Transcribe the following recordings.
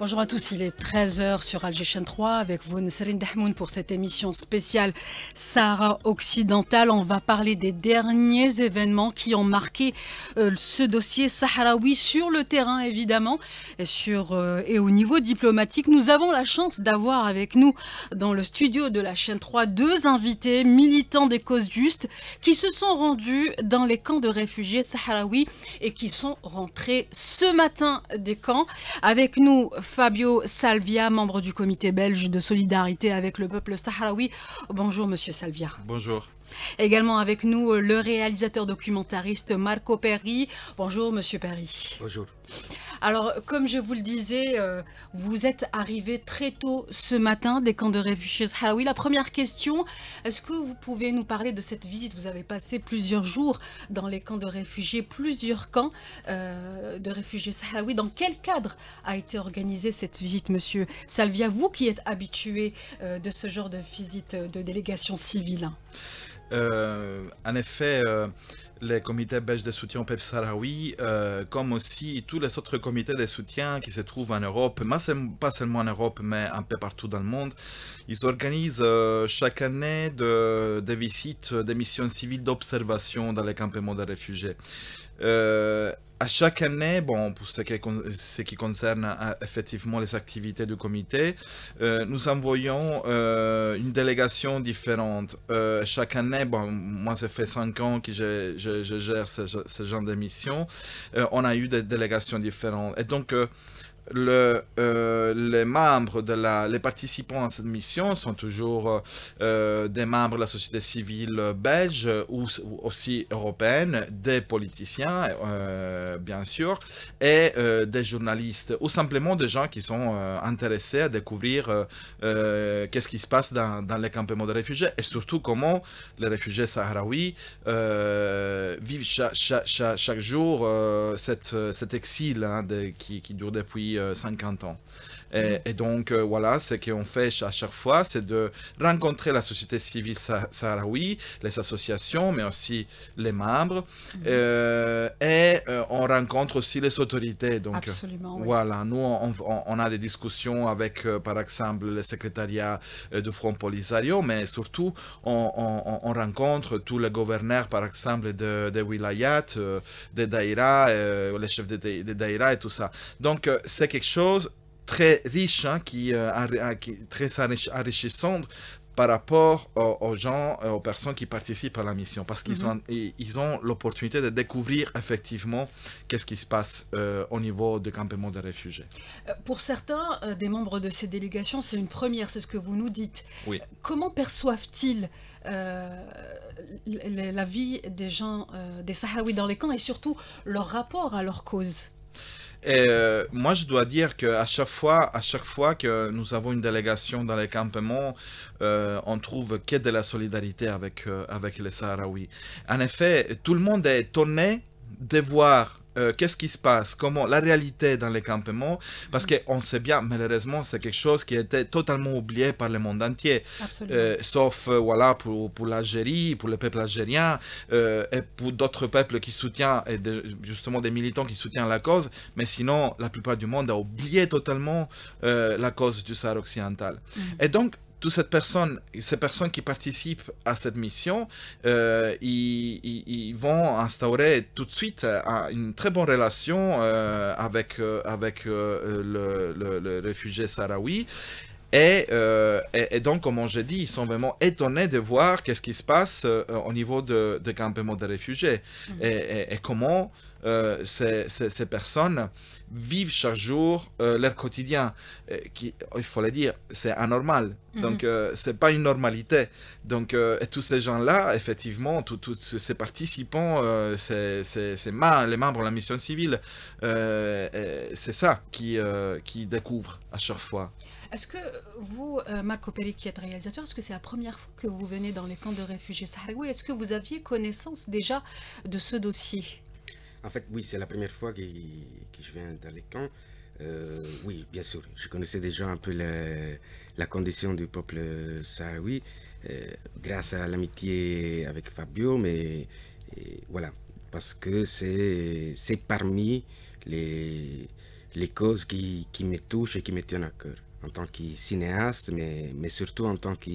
Bonjour à tous, il est 13h sur Alger 3 avec vous Nesrine Dahmoun pour cette émission spéciale Sahara occidentale. On va parler des derniers événements qui ont marqué euh, ce dossier sahraoui sur le terrain évidemment et, sur, euh, et au niveau diplomatique. Nous avons la chance d'avoir avec nous dans le studio de la chaîne 3 deux invités militants des causes justes qui se sont rendus dans les camps de réfugiés sahraouis et qui sont rentrés ce matin des camps. Avec nous Fabio Salvia, membre du comité belge de solidarité avec le peuple sahraoui. Bonjour, monsieur Salvia. Bonjour. Également avec nous euh, le réalisateur documentariste Marco Perry. Bonjour Monsieur Perry. Bonjour. Alors, comme je vous le disais, euh, vous êtes arrivé très tôt ce matin des camps de réfugiés sahraouis. La première question, est-ce que vous pouvez nous parler de cette visite Vous avez passé plusieurs jours dans les camps de réfugiés, plusieurs camps euh, de réfugiés sahraouis. Dans quel cadre a été organisée cette visite, monsieur Salvia Vous qui êtes habitué de ce genre de visite de délégation civile. Euh, en effet, euh, les comités belges de soutien au peuple sahraoui, euh, comme aussi tous les autres comités de soutien qui se trouvent en Europe, pas seulement en Europe, mais un peu partout dans le monde. Ils organisent chaque année des visites, des missions civiles d'observation dans les campements de réfugiés. Euh, à chaque année, bon, pour ce qui, ce qui concerne euh, effectivement les activités du comité, euh, nous envoyons une délégation différente. chaque année, bon, moi, ça fait cinq ans que je, gère ce, ce genre de mission. on a eu des délégations différentes. Et donc, le, euh, les membres, de la, les participants à cette mission sont toujours euh, euh, des membres de la société civile belge ou, aussi européenne, des politiciens, bien sûr, et des journalistes, ou simplement des gens qui sont intéressés à découvrir qu'est-ce qui se passe dans, les campements de réfugiés et surtout comment les réfugiés sahraouis vivent chaque, jour cet, cet, exil hein, qui, qui dure depuis depuis 50 euh, ans. Et, donc, euh, voilà, ce qu'on fait à chaque fois, c'est de rencontrer la société civile sahraoui, les associations, mais aussi les membres. Mhm. Euh, et euh, on rencontre aussi les autorités. Donc, Absolument, Voilà, nous, on, a des discussions avec, par exemple, le secrétariat du Front Polisario, mais surtout, on, rencontre tous les gouverneurs, par exemple, des wilayat, des daïras, les chefs des daïras et tout ça. Donc, c'est quelque chose très riche, hein, qui, euh, euh, très enrichissante par rapport aux, gens, euh, aux personnes qui participent à la mission, parce qu'ils mhm. ont l'opportunité de découvrir effectivement qu'est-ce qui se passe au niveau du campement des réfugiés. Pour certains des membres de ces délégations, c'est une première, c'est ce que vous nous dites. Comment perçoivent-ils la vie des gens, des Sahraouis dans les camps et surtout leur rapport à leur cause et euh, moi, je dois dire qu'à chaque fois, à chaque fois que nous avons une délégation dans les campements, euh, on trouve que de la solidarité avec, euh, avec les Sahraouis. En effet, tout le monde est étonné de voir euh, qu'est-ce qui se passe, comment la réalité dans les campements, parce qu'on sait bien, malheureusement, c'est quelque chose qui était totalement oublié par le monde entier, euh, sauf euh, voilà pour, pour l'Algérie, pour le peuple algérien et pour d'autres peuples qui soutiennent, et justement des militants qui soutiennent la cause, mais sinon, la plupart du monde a oublié totalement la cause du Sahara occidental. Mm. Et donc, toutes cette personne, ces personnes qui participent à cette mission, euh, ils, vont instaurer tout de suite euh, une très bonne relation euh, avec, avec le, réfugié saraoui Et, donc, comme je dit, ils sont vraiment étonnés de voir qu'est-ce qui se passe au niveau de, de campement des réfugiés mmh. et, comment euh, ces, personnes vivent chaque jour euh, leur quotidien, euh, qui, il faut le dire, c'est anormal. Mhm. Donc, c'est pas une normalité. Donc, et tous ces gens-là, effectivement, tous ces participants, ces, les membres de la mission civile, c'est ça qui, qui découvrent à chaque fois. Est-ce que vous, Marco Peri, qui êtes réalisateur, est-ce que c'est la première fois que vous venez dans les camps de réfugiés sahraouis Est-ce que vous aviez connaissance déjà de ce dossier en fait, oui, c'est la première fois que, je viens dans les camps. Euh, oui, bien sûr, je connaissais déjà un peu la, condition du peuple euh, sahraoui euh, grâce à l'amitié avec Fabio, mais voilà, parce que c'est parmi les, les causes qui, me touchent et qui me tiennent à cœur, en tant que cinéaste, mais, mais surtout en tant que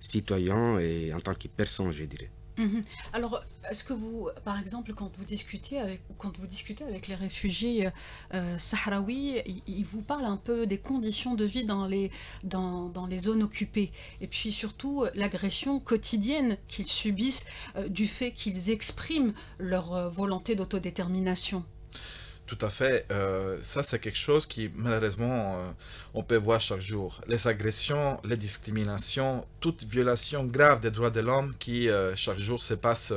citoyen et en tant que personne, je dirais. Mhm. Alors, est-ce que vous, par exemple, quand vous discutez avec, quand vous discutez avec les réfugiés euh, euh, sahraouis, ils, vous parlent un peu des conditions de vie dans les, dans, les zones occupées, et puis surtout euh, l'agression quotidienne qu'ils subissent du fait qu'ils expriment leur volonté d'autodétermination. Tout à fait. Euh, ça, c'est quelque chose qui, malheureusement, euh, on peut voir chaque jour. Les agressions, les discriminations, toute violation grave des droits de l'homme qui, euh, chaque jour, se passe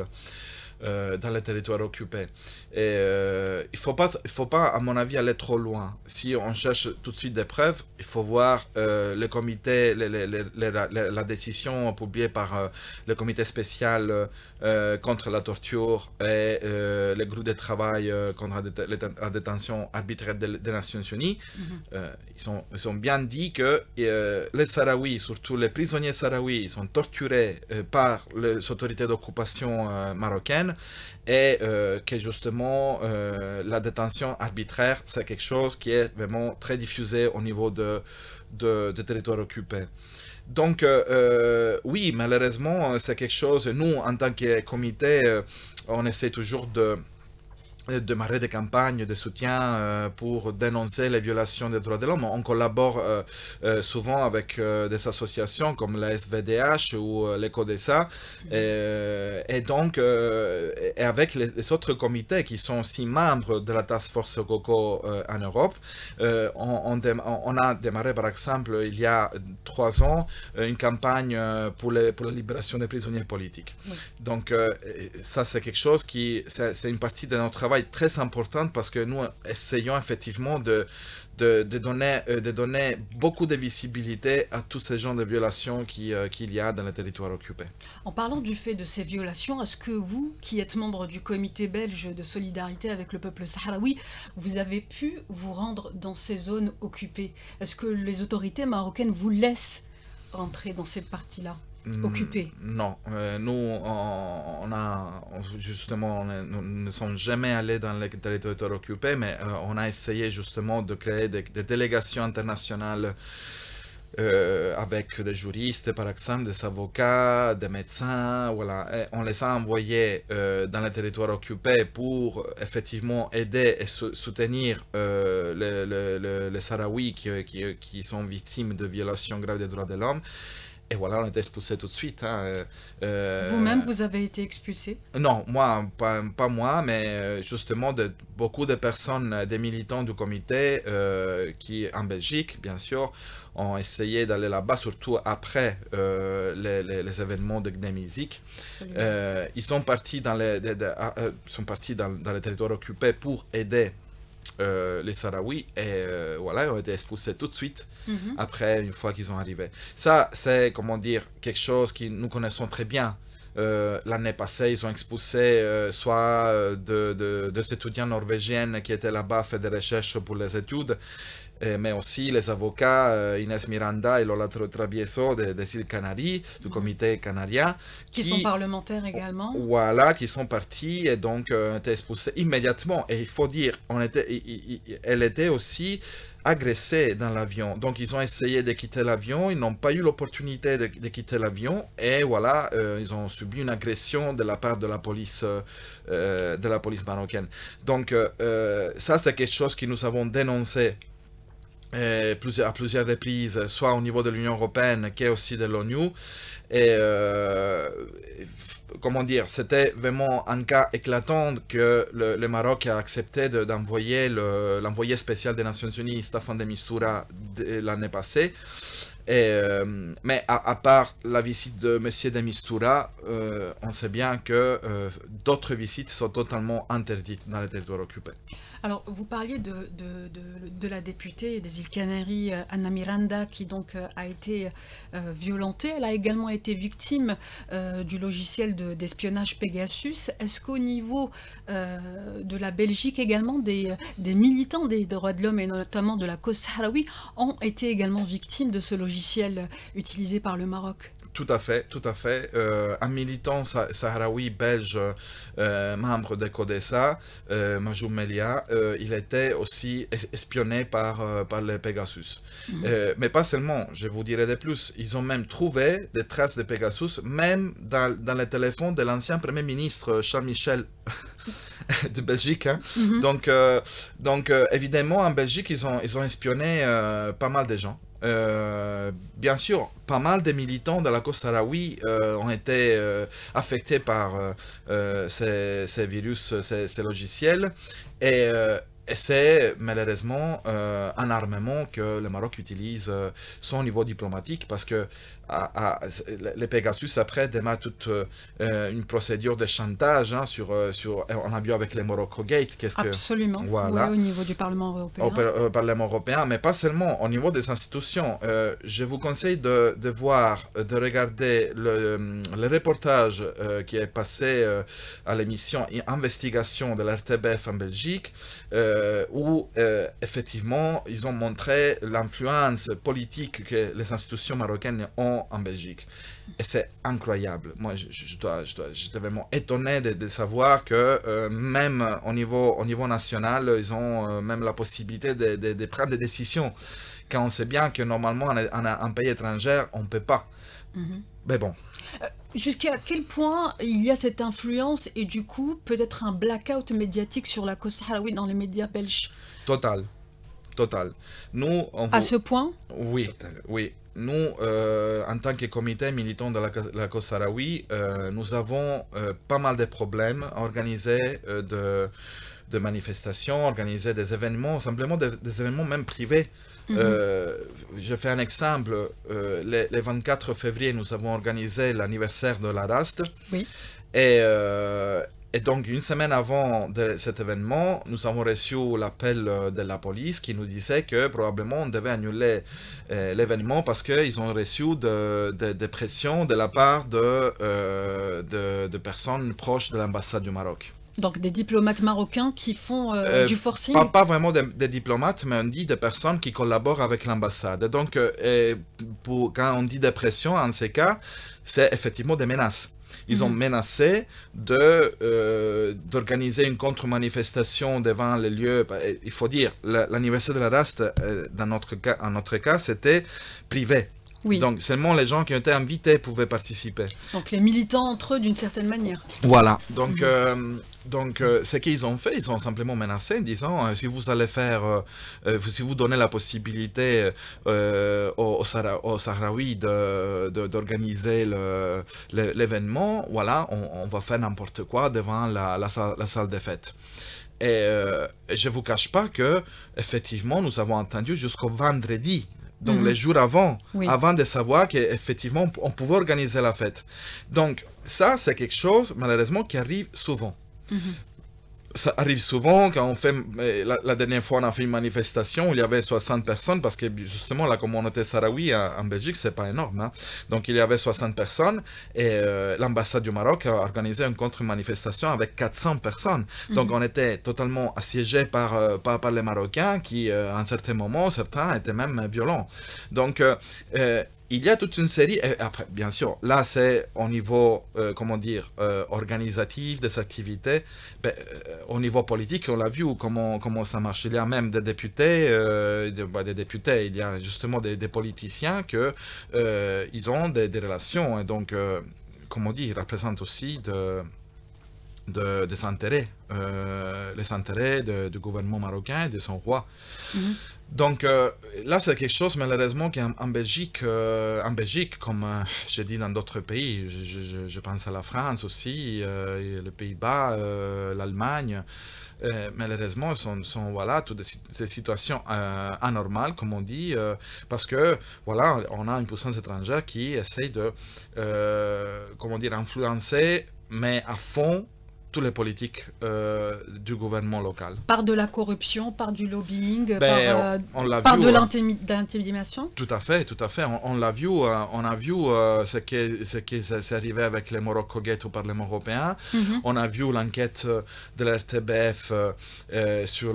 euh, dans les territoires occupés. Et euh, il ne faut pas, il faut pas, à mon avis, aller trop loin. Si on cherche tout de suite des preuves, il faut voir euh, le comité, les, la, décision publiée par le comité spécial contre la torture et le groupe de travail contre la, détention arbitraire des, Nations Unies. Mhm. ils, ont, ils bien dit que les Sahraouis, surtout les prisonniers sahraouis, sont torturés par les autorités d'occupation marocaines et euh, que justement euh, la détention arbitraire, c'est quelque chose qui est vraiment très diffusé au niveau de, de, de territoires occupés. Donc euh, oui, malheureusement, c'est quelque chose, nous en tant que comité, on essaie toujours de euh, de des de campagne de soutien euh, pour dénoncer les violations des droits de l'homme. On collabore euh, souvent avec des associations comme la SVDH ou l'ECODESA mmh. et, et, donc et avec les, autres comités qui sont aussi membres de la Task Force Coco en Europe. On, on, a démarré par exemple il y a trois ans une campagne pour, les, pour la libération des prisonniers politiques. Donc ça c'est quelque chose qui c'est une partie de notre travail est très importante parce que nous essayons effectivement de, de, donner, euh, de donner beaucoup de visibilité à tous ces genres de violations euh, qu'il y a dans les territoires occupés. En parlant du fait de ces violations, est-ce que vous, qui êtes membre du comité belge de solidarité avec le peuple sahraoui, vous avez pu vous rendre dans ces zones occupées Est-ce que les autorités marocaines vous laissent rentrer dans ces parties-là Mm, Occupé. Non, euh, nous, on, a justement, nous ne sommes jamais allés dans les, territoires occupés, mais euh, on a essayé justement de créer des, délégations internationales euh, avec des juristes, par exemple, des avocats, des médecins, voilà. on les a envoyés dans les territoires occupés pour effectivement aider et soutenir les Sahraouis qui, qui, sont victimes de violations graves des droits de l'homme. Et voilà, on été expulsé tout de suite. Hein, euh, euh, Vous-même, vous avez été expulsé Non, moi, pas, moi, mais euh, justement, de, beaucoup de personnes, des militants du comité, qui en Belgique, bien sûr, ont essayé d'aller là-bas, surtout après les, événements de Euh, ils sont partis, dans les, ah, sont partis dans, dans les territoires occupés pour aider euh, les Sahraouis et euh, voilà, ils ont été expulsés tout de suite mhm. après, une fois qu'ils sont arrivés. Ça, c'est, comment dire, quelque chose que nous connaissons très bien. Euh, l'année passée, ils ont expulsé soit de, de, de, étudiants norvégiens qui étaient là-bas fait des recherches pour les études, eh, mais aussi les avocats euh, Inès Miranda et Lola Travieso des, îles Canaries, du mm. comité canarien. Qui, sont parlementaires également. Voilà, qui sont partis et donc euh, été expulsés immédiatement. Et il faut dire, on était, elle était aussi agressée dans l'avion. Donc ils ont essayé de quitter l'avion, ils n'ont pas eu l'opportunité de, quitter l'avion et voilà, euh, ils ont subi une agression de la part de la police, euh, de la police marocaine. Donc ça c'est quelque chose que nous avons dénoncé euh, à plusieurs reprises, soit au niveau de l'Union européenne qu'est aussi de l'ONU. Euh, comment dire, c'était vraiment un cas éclatant que le, Maroc a accepté d'envoyer l'envoyé spécial des Nations Unies, Staffan de Mistura, l'année passée. Euh, mais à, part la visite de M. de Mistura, on sait bien que d'autres visites sont totalement interdites dans les territoires occupés. Alors, vous parliez de, de, la députée des îles Canaries, euh, Anna Miranda, qui donc euh, a été euh, violentée. Elle a également été victime du logiciel d'espionnage Pegasus. Est-ce qu'au niveau de la Belgique également, des, des militants des, droits de l'homme et notamment de la cause sahraoui ont été également victimes de ce logiciel utilisé par le Maroc tout à fait, tout à fait. un militant sahraoui belge, membre de CODESA, euh, euh, il était aussi espionné par, euh, par les Pegasus. Mhm. Euh, mais pas seulement, je vous dirai de plus, ils ont même trouvé des traces de Pegasus, même dans, dans les téléphones de l'ancien Premier ministre Charles-Michel de Belgique. Hein. Mhm. Donc, donc évidemment, en Belgique, ils ont, ils ont espionné pas mal de gens. Euh, bien sûr, pas mal de militants de la Côte Sahraoui euh, ont été euh, affectés par ces, virus, ces, logiciels. Et, et c'est malheureusement un armement que le Maroc utilise soit au niveau diplomatique, parce que les Pegasus, après, démarrent toute euh, euh, une procédure de chantage hein, sur, euh, sur, on a vu avec les Morocco Gate. Qu'est-ce Absolument, voilà. au niveau du Parlement européen. Au Parlement européen, mais pas seulement, au niveau des institutions. je vous conseille de, de, voir, de regarder le, le reportage qui est passé à l'émission Investigation de l'RTBF en Belgique, où effectivement, ils ont montré l'influence politique que les institutions marocaines ont en Belgique. Et c'est incroyable. Moi, je, j'étais vraiment étonné de, savoir que euh, même au niveau, au niveau national, ils ont euh, même la possibilité de, prendre des décisions. Quand on sait bien que normalement, en, pays étranger, on ne peut pas. Mhm. Mais bon. Euh, jusqu'à quel point il y a cette influence et du coup, peut-être un blackout médiatique sur la cause sahraoui dans les médias belges Total total. Nous, on... À ce point Oui, oui nous, euh, en tant que comité militant de la, la cause sahraoui, euh, nous avons euh, pas mal de problèmes à de de manifestations, organiser des événements, simplement des, événements même privés. Mhm. je fais un exemple. Euh, le, 24 février, nous avons organisé l'anniversaire de la RAST. Oui. Et, et donc, une semaine avant cet événement, nous avons reçu l'appel euh, de la police qui nous disait que probablement on devait annuler euh, l'événement parce qu'ils ont reçu des pressions de la part euh, de, personnes proches de l'ambassade du Maroc. Donc des diplomates marocains qui font du forcing pas, pas vraiment des, diplomates, mais on dit des personnes qui collaborent avec l'ambassade. Donc, quand on dit des pressions, en ces cas, c'est effectivement des menaces. Ils ont mhm. menacé euh, d'organiser une contre-manifestation devant les lieux. Bah, il faut dire, l'anniversaire de la RAST, euh, dans en notre cas, c'était privé. Donc seulement les gens qui ont étaient invités pouvaient participer. Donc les militants entre eux d'une certaine manière. Voilà. Donc, euh, donc euh, ce qu'ils ont fait, ils ont simplement menacé en disant euh, si vous allez faire, si vous donnez la possibilité aux, aux, Sahraouis d'organiser l'événement, voilà, on, va faire n'importe quoi devant la, la, salle, des fêtes. Et je ne vous cache pas que, effectivement, nous avons entendu jusqu'au vendredi donc mhm. les jours avant, avant de savoir qu'effectivement on pouvait organiser la fête. Donc ça, c'est quelque chose malheureusement qui arrive souvent. Mhm ça arrive souvent quand on fait la, dernière fois on a fait une manifestation il y avait 60 personnes parce que justement la communauté sahraoui en, Belgique c'est pas énorme hein. donc il y avait 60 personnes et euh, l'ambassade du Maroc a organisé une contre-manifestation avec 400 personnes mmh. donc on était totalement assiégé euh, par, par, les Marocains qui euh, à un certain moment certains étaient même violents donc il y a toute une série, et après, bien sûr, là c'est au niveau, euh, comment dire, euh, organisatif des activités, ben, euh, au niveau politique, on l'a vu comment, comment ça marche. Il y a même des députés, bah, des députés, il y a justement des, politiciens que ils ont des, relations, et donc, comment dire, ils représentent aussi de, de des intérêts, les intérêts du gouvernement marocain et de son roi. Mhm. Donc euh, là, c'est quelque chose, malheureusement, qui en, Belgique, euh, en Belgique, comme euh, je dis dit dans d'autres pays, je, pense à la France aussi, les Pays-Bas, l'Allemagne, malheureusement, sont, sont voilà, toutes ces situations anormales, comme on dit, parce que voilà, on a une puissance étrangère qui essaie de, comment dire, influencer, mais à fond, les politiques euh, du gouvernement local. Par de la corruption, par du lobbying, ben, par, euh, de hein. l'intimidation Tout à fait, tout à fait. On, l'a vu, euh, on a vu ce qui, ce qui arrivé avec les Morocco Gate au Parlement européen. Mhm. On a vu l'enquête de l'RTBF sur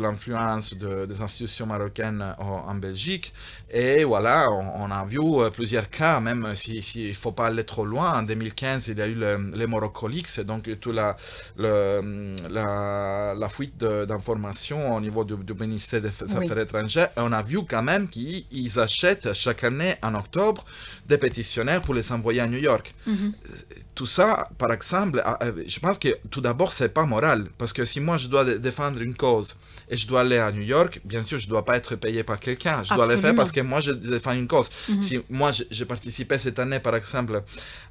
l'influence des institutions marocaines en, Belgique. Et voilà, on, a vu plusieurs cas, même s'il ne faut pas aller trop loin. En 2015, il y a eu le, les Morocco donc tout la la, le, la, fuite d'informations au niveau du, ministère des Affaires étrangères. on a vu quand même qu'ils achètent chaque année, en octobre, des pétitionnaires pour les envoyer à New York. Mhm. Tout ça, par exemple, je pense que tout d'abord, c'est pas moral. Parce que si moi, je dois défendre une cause et je dois aller à New York, bien sûr, je ne dois pas être payé par quelqu'un. Je dois le faire parce que moi, je défends une cause. Mhm. Si moi, j'ai participé cette année, par exemple,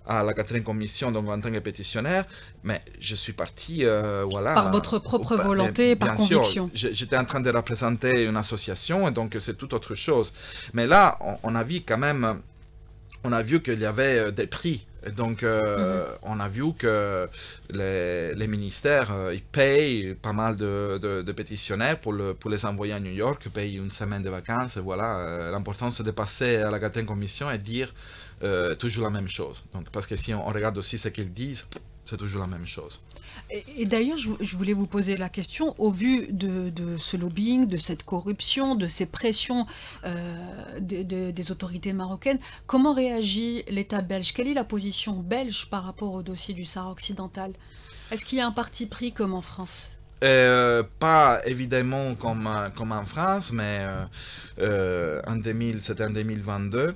à la quatrième commission, donc en tant que pétitionnaire, mais je suis parti, euh, voilà. Par votre propre volonté, par conviction. J'étais en train de représenter une association, et donc c'est tout autre chose. Mais là, on, a vu quand même, on a vu qu'il y avait euh, des prix. Et donc, euh, mhm. on a vu que les, ministères, ils payent pas mal de, pétitionnaires pour, le, pour, les envoyer à New York, payent une semaine de vacances. Et voilà, l'important c'est de passer à la quatrième commission et dire euh, toujours la même chose. Donc, parce que si on, regarde aussi ce qu'ils disent, c'est toujours la même chose. Et, d'ailleurs, je, voulais vous poser la question, au vu de, ce lobbying, de cette corruption, de ces pressions euh, des autorités marocaines, comment réagit l'État belge Quelle est la position belge par rapport au dossier du Sahara occidental Est-ce qu'il y a un parti pris comme en France euh, pas évidemment comme, comme en France, mais en c'était en 2022,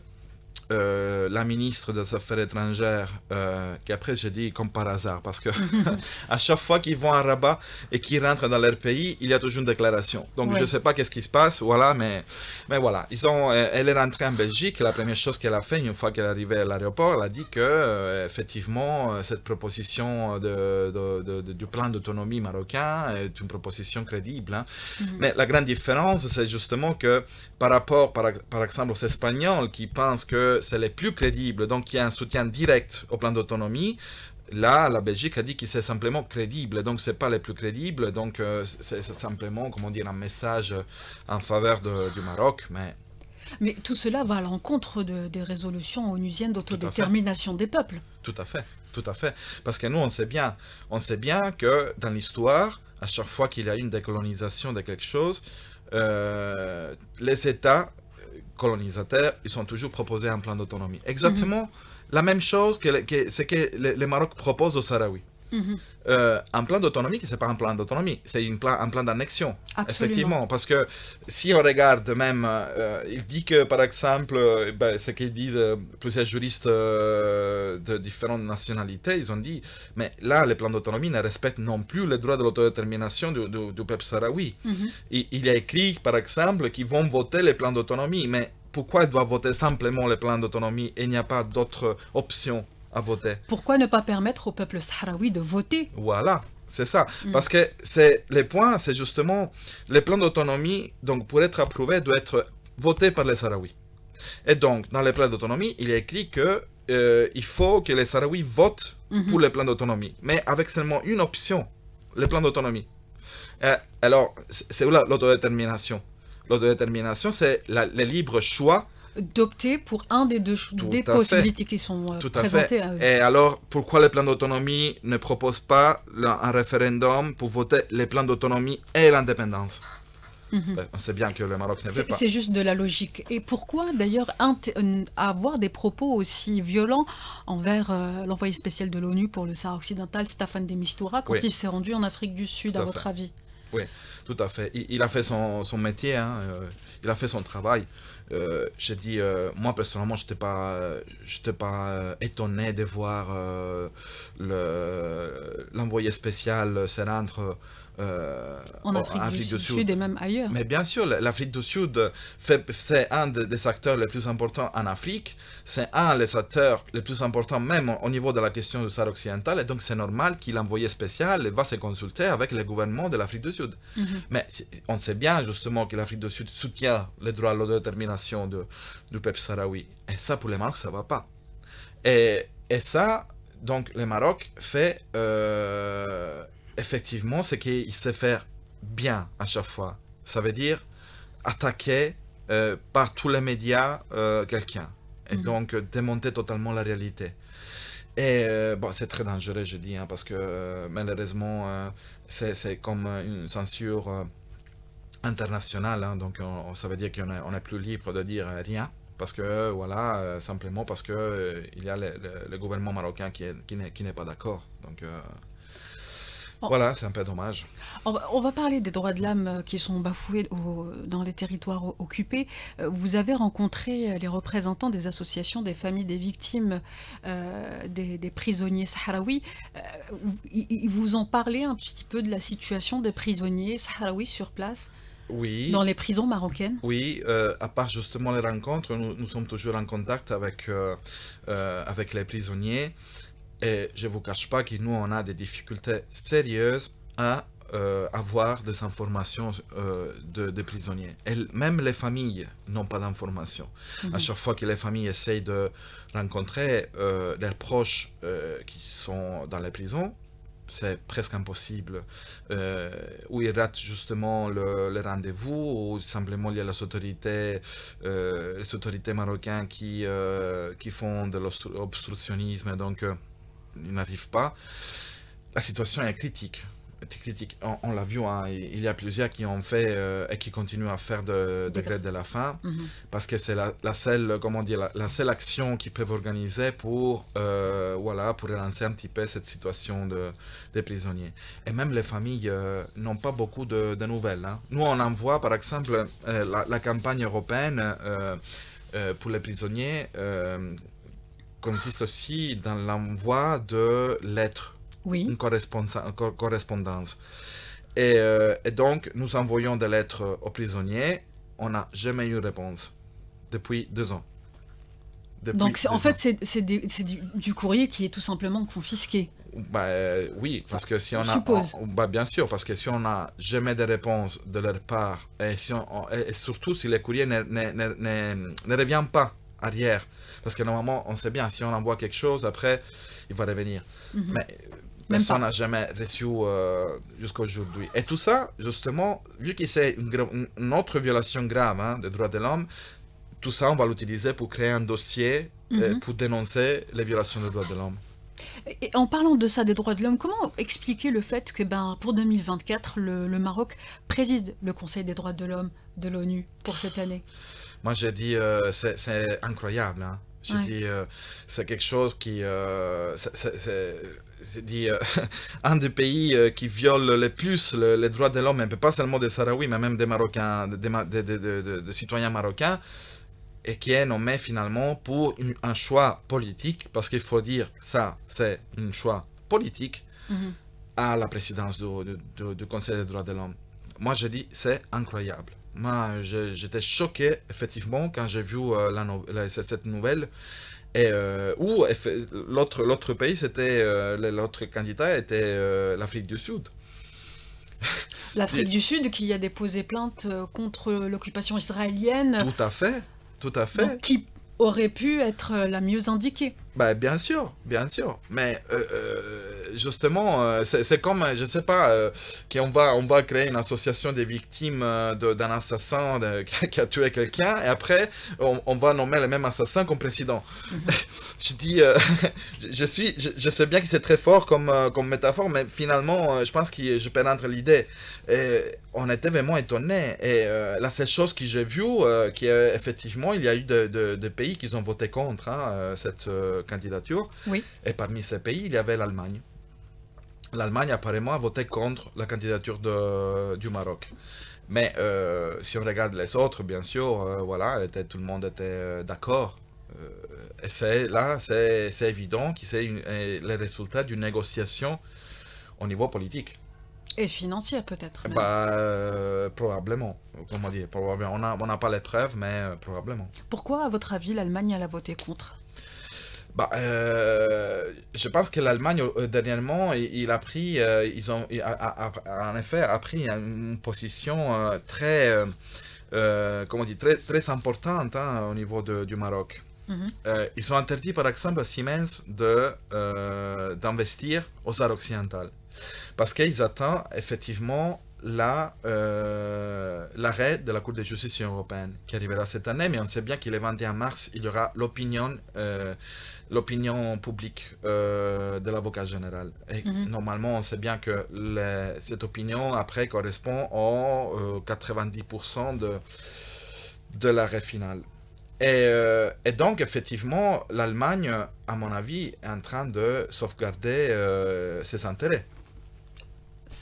euh, la ministre des Affaires étrangères, euh, qui après j'ai dit comme par hasard, parce que à chaque fois qu'ils vont à Rabat et qu'ils rentrent dans leur pays, il y a toujours une déclaration. Donc je sais pas qu'est-ce qui se passe, voilà, mais, mais voilà. Ils ont, euh, elle est rentrée en Belgique, la première chose qu'elle a fait une fois qu'elle est arrivée à l'aéroport, elle a dit que euh, effectivement cette proposition de, du plan d'autonomie marocain est une proposition crédible. Hein. Mhm. Mais la grande différence, c'est justement que par rapport, par, par exemple, aux Espagnols qui pensent que c'est les plus crédibles, donc il y a un soutien direct au plan d'autonomie. Là, la Belgique a dit que c'est simplement crédible, donc c'est pas les plus crédibles, donc euh, c'est simplement, comment dire, un message en faveur du Maroc, mais... Mais tout cela va à l'encontre des résolutions onusiennes d'autodétermination des peuples. Tout à fait, tout à fait. Parce que nous, on sait bien, on sait bien que dans l'histoire, à chaque fois qu'il y a une décolonisation de quelque chose, euh, les États colonisateurs, ils sont toujours proposés un plan d'autonomie. Exactement la même chose que, ce que le, le Maroc propose aux Sahraouis. Mhm. Euh, un plan d'autonomie qui n'est pas un plan d'autonomie, c'est un plan d'annexion. Effectivement, parce que si on regarde même, euh, euh, il dit que par exemple, ben, ce qu'ils disent plusieurs juristes de différentes nationalités, ils ont dit, mais là, les plans d'autonomie ne respectent non plus les droits de l'autodétermination du, peuple sahraoui. Mhm. il, y a écrit, par exemple, qu'ils vont voter les plans d'autonomie, mais pourquoi doit doivent voter simplement les plans d'autonomie et il n'y a pas d'autre options voter. Pourquoi ne pas permettre au peuple sahraoui de voter Voilà, c'est ça. Mm. Parce que c'est les points, c'est justement les plans d'autonomie, donc pour être approuvé, doit être voté par les Sahraouis. Et donc, dans les plans d'autonomie, il est écrit que euh, il faut que les Sahraouis votent mhm. pour les plans d'autonomie, mais avec seulement une option, les plans d'autonomie. Euh, alors, c'est où l'autodétermination L'autodétermination, c'est le libre choix d'opter pour un des deux des possibilités qui sont euh, présentées. À eux. Et alors, pourquoi les plans d'autonomie ne proposent pas un référendum pour voter les plans d'autonomie et l'indépendance mhm. ben, On sait bien que le Maroc ne veut pas. C'est juste de la logique. Et pourquoi d'ailleurs euh, avoir des propos aussi violents envers euh, l'envoyé spécial de l'ONU pour le Sahara occidental, Staffan de quand il s'est rendu en Afrique du Sud, à, votre avis Oui, tout à fait. Il, a fait son, son métier, hein, il a fait son travail. Euh, j'ai dit, euh, moi personnellement, je n'étais pas, euh, étonné de voir l'envoyé spécial se euh, en Afrique, du, Sud, et même ailleurs. Mais bien sûr, l'Afrique du Sud, c'est un des acteurs les plus importants en Afrique, c'est un des acteurs les plus importants même au niveau de la question du Sahara occidental, et donc c'est normal qu'il, envoyé spécial, va se consulter avec les gouvernements de l'Afrique du Sud. Mhm. Mais on sait bien justement que l'Afrique du Sud soutient les droits à l'autodétermination de, du peuple sahraoui. Et ça, pour le Maroc, ça va pas. Et, et ça, donc, le Maroc fait... Euh, effectivement, c'est qu'il sait faire bien à chaque fois. Ça veut dire attaquer euh, par tous les médias euh, quelqu'un et mhm. donc euh, démonter totalement la réalité. Et bon, c'est très dangereux, je dis, hein, parce que malheureusement, c'est comme une censure internationale. Hein. donc, ça veut dire qu'on n'est plus libre de dire rien parce que voilà, simplement parce que il y a le, gouvernement marocain qui, qui n'est pas d'accord. Donc voilà, c'est un peu dommage. On va, parler des droits de l'homme euh, qui sont bafoués dans les territoires occupés. Euh, vous avez rencontré euh, les représentants des associations des familles des victimes des, prisonniers sahraouis. Ils vous ont parlé un petit peu de la situation des prisonniers sahraouis sur place oui. Dans les prisons marocaines Oui, à part justement les rencontres, nous, sommes toujours en contact avec, avec les prisonniers. Et je ne vous cache pas que nous, on a des difficultés sérieuses à euh, avoir des informations euh, de, des prisonniers. même les familles n'ont pas d'informations. À mhm. chaque fois que les familles essayent de rencontrer euh, leurs proches qui sont dans les prisons, c'est presque impossible. ou ils ratent justement le, rendez-vous, ou simplement il y a les autorités, les autorités marocaines qui, qui font de l'obstructionnisme. Donc, n'arrive pas, la situation est critique. critique. On, l'a vu, il y a plusieurs qui ont fait euh, et qui continuent à faire de, de grève de la faim, mhm. parce que c'est la, seule, comment dire, la, seule action qu'ils peuvent organiser pour, euh, voilà, pour relancer un petit peu cette situation de, des prisonniers. Et même les familles euh, n'ont pas beaucoup de, nouvelles. Hein. Nous, on envoie, par exemple, la, la, campagne européenne pour les prisonniers consiste aussi dans l'envoi de lettres, oui. une correspondance. Euh, et, donc, nous envoyons des lettres aux prisonniers. On n'a jamais eu de réponse depuis deux ans. donc, en fait, c'est du, courrier qui est tout simplement confisqué. Bah, euh, oui, parce que si on, a... bah, bien sûr, parce que si on n'a jamais de réponse de leur part, et, surtout si le courrier ne revient pas arrière. Parce que normalement, on sait bien, si on envoie quelque chose, après, il va revenir. Mhm. Mais personne n'a jamais reçu euh, jusqu'à aujourd'hui. Et tout ça, justement, vu que c'est une, autre violation grave hein, des droits de l'homme, tout ça, on va l'utiliser pour créer un dossier euh, mhm. pour dénoncer les violations des droits de l'homme. Et en parlant de ça, des droits de l'homme, comment expliquer le fait que ben, pour 2024, le Maroc préside le Conseil des droits de l'homme de l'ONU pour cette année moi, j'ai dit, euh, c'est incroyable. Hein. Euh, c'est quelque chose qui. Euh, c'est dit, un des pays qui viole le plus les droits de l'homme, mais pas seulement des Sahraouis, mais même des Marocains, des, citoyens marocains, et qui est nommé finalement pour un choix politique, parce qu'il faut dire ça, c'est un choix politique, mm-hmm. à la présidence du, Conseil des droits de l'homme. Moi, j'ai dit c'est incroyable. Moi, j'étais choqué, effectivement, quand j'ai vu euh, la cette nouvelle. Et euh, où l'autre, l'autre pays, c'était euh, l'autre candidat était l'Afrique du Sud. L'Afrique du Sud qui a déposé plainte contre l'occupation israélienne. Tout à fait, tout à fait. qui aurait pu être la mieux indiquée. Bah, bien sûr, bien sûr. Mais euh, euh, justement, euh, c'est comme, je sais pas, qu'on va, on va créer une association des victimes d'un assassin qui a tué quelqu'un, et après, on, va nommer le même assassin comme président. Mhm. je dis, je, suis, je, sais bien que c'est très fort comme, comme métaphore, mais finalement, je pense que je pénètre l'idée. on était vraiment étonnés. Et la seule chose que j'ai vue, qui est effectivement, il y a eu des de, pays qui ont voté contre hein, cette candidature. Oui. Et parmi ces pays, il y avait l'Allemagne. L'Allemagne, apparemment, a voté contre la candidature du Maroc. Mais euh, si on regarde les autres, bien sûr, euh, voilà, tout le monde était euh, d'accord. et c'est là, c'est évident que c'est le résultat d'une négociation au niveau politique. Et financière peut-être. Bah, probablement. Comment dire On n'a pas les preuves, mais probablement. Pourquoi, à votre avis, l'Allemagne a voté contre bah, euh, je pense que l'Allemagne, euh, dernièrement, il, a pris, euh, ils ont, en effet, a pris une position très, comment très, très importante hein, au niveau du Maroc. Mm-hmm. ils ont interdit, par exemple, à Siemens d'investir aux arts occidentales. Parce qu'ils attendent effectivement euh, l'arrêt de la Cour de justice européenne qui arrivera cette année, mais on sait bien qu'il est 21 mars, il y aura l'opinion euh, l'opinion publique euh, de l'avocat général. Et mhm. normalement, on sait bien que cette opinion, après, correspond aux 90% de, de l'arrêt final. et, donc, effectivement, l'Allemagne, à mon avis, est en train de sauvegarder ses intérêts.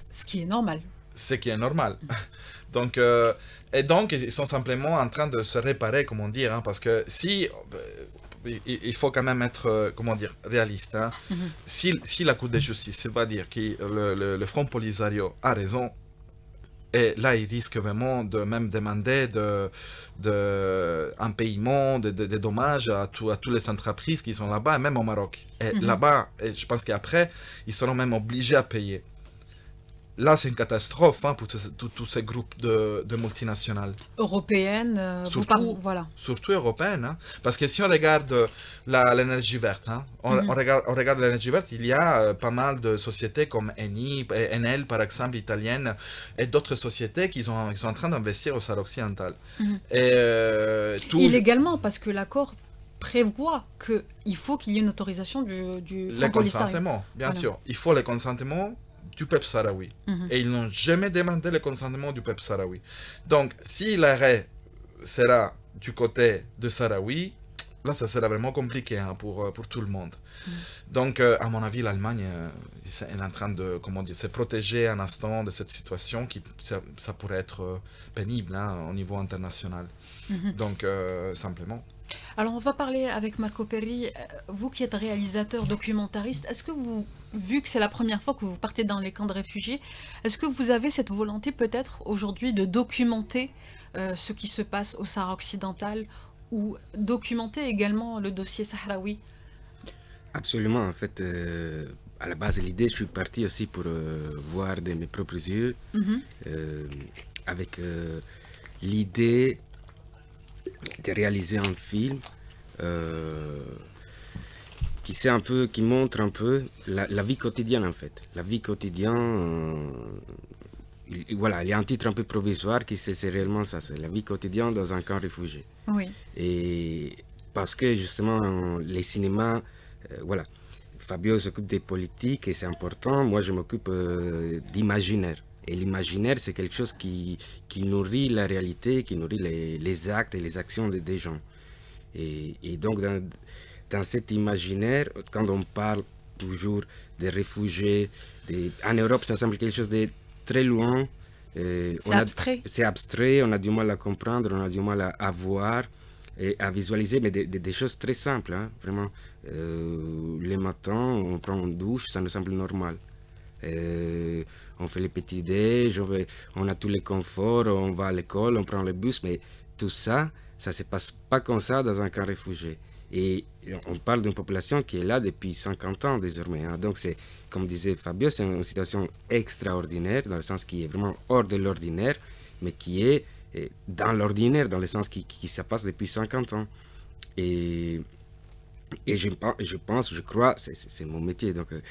Ce qui est normal ce qui est normal. donc, euh, et donc, ils sont simplement en train de se réparer, comment dire, hein, parce que si, euh, il faut quand même être, euh, comment dire, réaliste. Hein. Mhm. si, si, la Cour de justice va dire que le, Front Polisario a raison, et là, ils risquent vraiment de même demander de, de un paiement des de, dommages à, à toutes les entreprises qui sont là-bas, même au Maroc. Et mhm. là-bas, je pense qu'après, ils seront même obligés à payer. Là, c'est une catastrophe hein, pour tous ces groupes de, multinationales. Européennes, euh, surtout, voilà. surtout européennes. Hein. parce que si on regarde euh, l'énergie verte, hein, mhm. on, regarde, on regarde l'énergie verte, il y a euh, pas mal de sociétés comme Eni, Enel, par exemple, italienne, et d'autres sociétés qui sont, en train d'investir au Sahara occidental. Mm -hmm. et, parce que l'accord prévoit qu'il faut qu'il y ait une autorisation du, du Le consentement, bien sûr. Il faut le consentement du peuple sahraoui. Mhm. Et ils n'ont jamais demandé le consentement du peuple sahraoui. Donc, si l'arrêt sera du côté de sahraoui, là, ça sera vraiment compliqué hein, pour, euh, pour tout le monde. Mhm. Donc, euh, à mon avis, l'Allemagne euh, est en train de comment dire, se protéger un instant de cette situation qui ça, pourrait être pénible hein, au niveau international. Mhm. Donc, simplement. Alors on va parler avec Marco Perry, euh, vous qui êtes réalisateur documentariste, est-ce que vous, vu que c'est la première fois que vous partez dans les camps de réfugiés, est-ce que vous avez cette volonté peut-être aujourd'hui de documenter euh, ce qui se passe au Sahara occidental ou documenter également le dossier sahraoui Absolument, en fait, euh, à la base de l'idée, je suis parti aussi pour voir de mes propres yeux, mhm. avec l'idée de réaliser un film euh, qui, un peu, qui montre un peu la, vie quotidienne en fait. La vie quotidienne, euh, il, voilà, il y a un titre un peu provisoire qui c'est réellement ça, c'est la vie quotidienne dans un camp réfugié. Et parce que justement, les cinémas, euh, voilà, Fabio s'occupe des politiques et c'est important, moi je m'occupe d'imaginaire. Et l'imaginaire, c'est quelque chose qui, qui, nourrit la réalité, qui nourrit les, les actes et les actions des, gens. Et, et donc, dans, dans, cet imaginaire, quand on parle toujours des réfugiés, des, en Europe, ça semble quelque chose de très loin. Euh, c'est abstrait. C'est abstrait, on a du mal à comprendre, on a du mal à, voir et à visualiser, mais des, des, choses très simples, hein, vraiment. Euh, les matins, on prend une douche, ça nous semble normal. Euh, on fait les petits déj, on a tous les conforts, on va à l'école, on prend le bus, mais tout ça, ça se passe pas comme ça dans un camp réfugié. Et on parle d'une population qui est là depuis 50 ans désormais. Hein. Donc c'est, comme disait Fabio, c'est une situation extraordinaire, dans le sens qui est vraiment hors de l'ordinaire, mais qui est euh, dans l'ordinaire, dans le sens qui, qui, ça passe depuis 50 ans. Et, et je, je pense, je crois, c'est, mon métier, donc euh,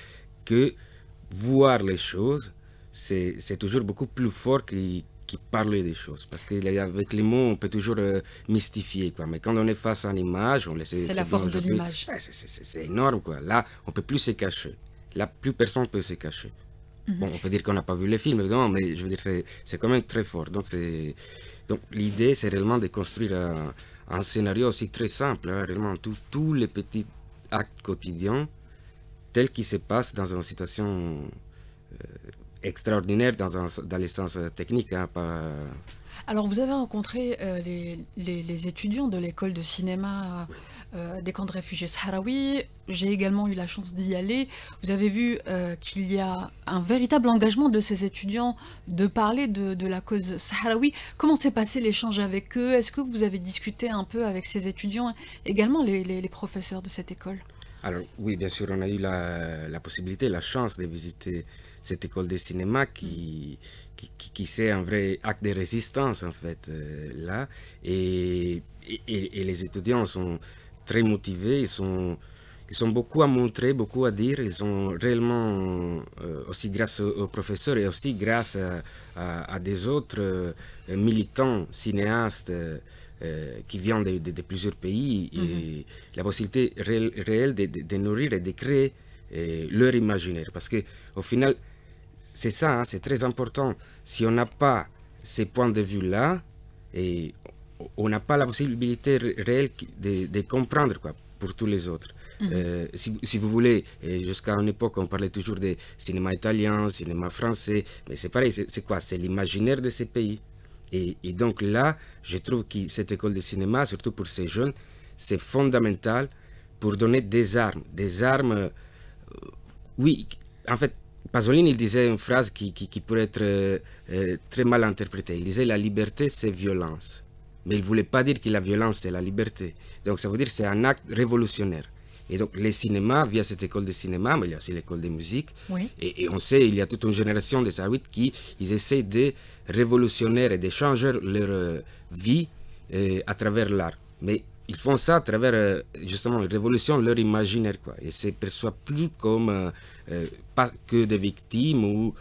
que voir les choses, c'est toujours beaucoup plus fort que, qui des choses. Parce qu'avec les mots, on peut toujours euh, mystifier. Quoi. Mais quand on est face à une image, on laisse. C'est la force de l'image. c'est énorme. Quoi. Là, on peut plus se cacher. Là, plus personne peut se cacher. Mhm. Bon, on peut dire qu'on n'a pas vu les films, évidemment, mais je veux dire, c'est quand même très fort. Donc, donc l'idée, c'est réellement de construire un, scénario aussi très simple. vraiment hein, réellement, tous les petits actes quotidiens tel qui se passe dans une situation euh, extraordinaire dans, un, les sens euh, techniques. Hein, Alors vous avez rencontré euh, les, étudiants de l'école de cinéma des camps de réfugiés sahraouis. J'ai également eu la chance d'y aller. Vous avez vu qu'il y a un véritable engagement de ces étudiants de parler de, la cause sahraoui. Comment s'est passé l'échange avec eux Est-ce que vous avez discuté un peu avec ces étudiants, également les professeurs de cette école alors oui, bien sûr, on a eu la, possibilité, la chance de visiter cette école de cinéma qui, mm. qui, c'est un vrai acte de résistance en fait euh, là. Et, les étudiants sont très motivés, ils sont, ils sont beaucoup à montrer, beaucoup à dire, ils sont réellement euh, aussi grâce aux, professeurs et aussi grâce à, des autres euh, militants cinéastes. Euh, qui vient de, plusieurs pays, et mhm. la possibilité réelle, de, nourrir et de créer euh, leur imaginaire. Parce qu'au final, c'est ça, hein, c'est très important. Si on n'a pas ces points de vue-là, et on n'a pas la possibilité réelle de, comprendre quoi, pour tous les autres. Mhm. Euh, si, si, vous voulez, jusqu'à une époque, on parlait toujours de cinéma italien, cinéma français, mais c'est pareil, c'est quoi C'est l'imaginaire de ces pays. Et, donc là, je trouve que cette école de cinéma, surtout pour ces jeunes, c'est fondamental pour donner des armes. Des armes, euh, oui, en fait, Pasolini il disait une phrase qui, qui, pourrait être euh, euh, très mal interprétée. Il disait la liberté, c'est violence. Mais il ne voulait pas dire que la violence, c'est la liberté. Donc ça veut dire c'est un acte révolutionnaire. Et donc, les cinémas, via cette école de cinéma, mais il y a aussi l'école de musique. Et, on sait, il y a toute une génération de Saouites qui ils essaient de révolutionner et de changer leur euh, vie euh, à travers l'art. Mais ils font ça à travers, euh, justement, une révolution, leur imaginaire. Quoi. Ils ne se perçoivent plus comme, pas que des victimes ou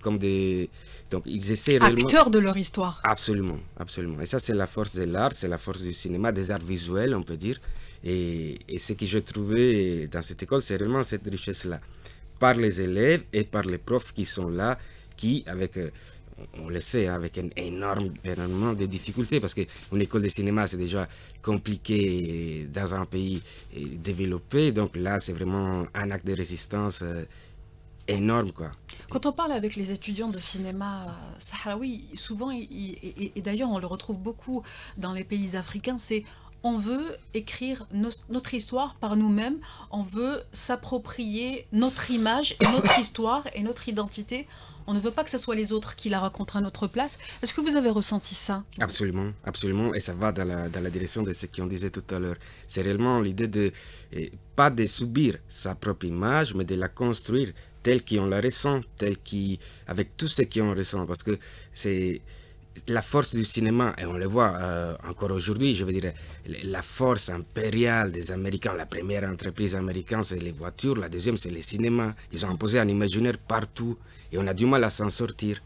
comme des... Donc, ils essaient Acteurs de leur histoire. Absolument, absolument. Et ça, c'est la force de l'art, c'est la force du cinéma, des arts visuels, on peut dire. Et, ce que j'ai trouvé dans cette école, c'est vraiment cette richesse-là, par les élèves et par les profs qui sont là, qui, avec, euh, on le sait, hein, avec un énorme, énormément de difficultés, parce qu'une école de cinéma, c'est déjà compliqué euh, dans un pays euh, développé. Donc là, c'est vraiment un acte de résistance énorme. Quoi. Quand on parle avec les étudiants de cinéma sahraoui, souvent, et d'ailleurs on le retrouve beaucoup dans les pays africains, c'est on veut écrire notre histoire par nous-mêmes, on veut s'approprier notre image et notre histoire et notre identité. On ne veut pas que ce soit les autres qui la racontent à notre place. Est-ce que vous avez ressenti ça Absolument, absolument. Et ça va dans la, direction de ce qu'on disait tout à l'heure. C'est réellement l'idée de, pas de subir sa propre image, mais de la construire telle qu'on la ressent, telle qui, avec tout ce qu'on ressent. Parce que c'est la force du cinéma, et on le voit euh, encore aujourd'hui, je veux dire, la force impériale des Américains, la première entreprise américaine, c'est les voitures, la deuxième, c'est les cinémas. Ils ont imposé un imaginaire partout et on a du mal à s'en sortir.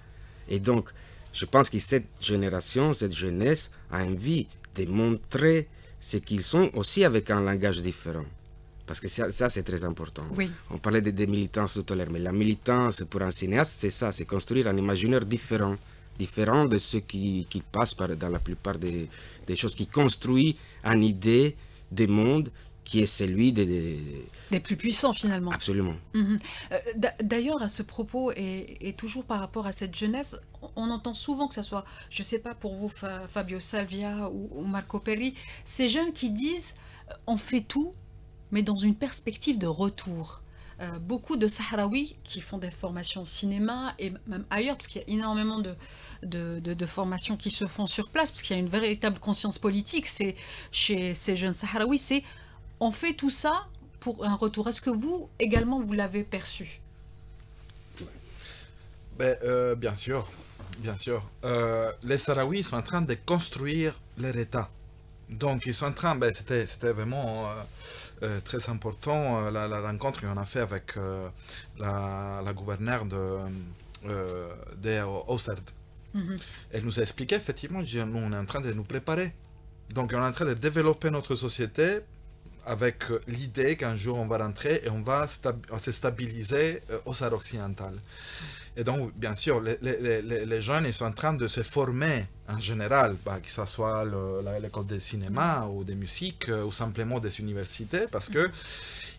Et donc, je pense que cette génération, cette jeunesse a envie de montrer ce qu'ils sont aussi avec un langage différent. Parce que ça, c'est très important. On parlait des de militants tout à l'heure, mais la militance pour un cinéaste, c'est ça, c'est construire un imaginaire différent différent de ceux qui, qui passe par, dans la plupart des, choses, qui construit un idée des mondes qui est celui des... plus puissants finalement. Absolument. Mhm. Euh, d'ailleurs, à ce propos, et, toujours par rapport à cette jeunesse, on entend souvent que ce soit, je ne sais pas pour vous, Fabio Salvia ou, ou Marco Pelli, ces jeunes qui disent euh, on fait tout, mais dans une perspective de retour. Euh, beaucoup de Sahraouis qui font des formations cinéma et même ailleurs, parce qu'il y a énormément de, de, formations qui se font sur place, parce qu'il y a une véritable conscience politique c'est chez ces jeunes Sahraouis, c'est on fait tout ça pour un retour. Est-ce que vous également, vous l'avez perçu ben, euh, Bien sûr, bien sûr. Euh, les Sahraouis sont en train de construire leur État. Donc ils sont en train, ben, c'était vraiment... Euh, très important, euh, la, rencontre qu'on a fait avec euh, la, gouverneure de, euh, mhm. Elle nous a expliqué, effectivement, nous, on est en train de nous préparer. Donc, on est en train de développer notre société avec l'idée qu'un jour on va rentrer et on va se stabiliser au Sahara occidental. Mhm. Et donc, bien sûr, les, les, les, les, jeunes, ils sont en train de se former en général, bah, que ce soit l'école de cinéma ou de musique euh, ou simplement des universités, parce que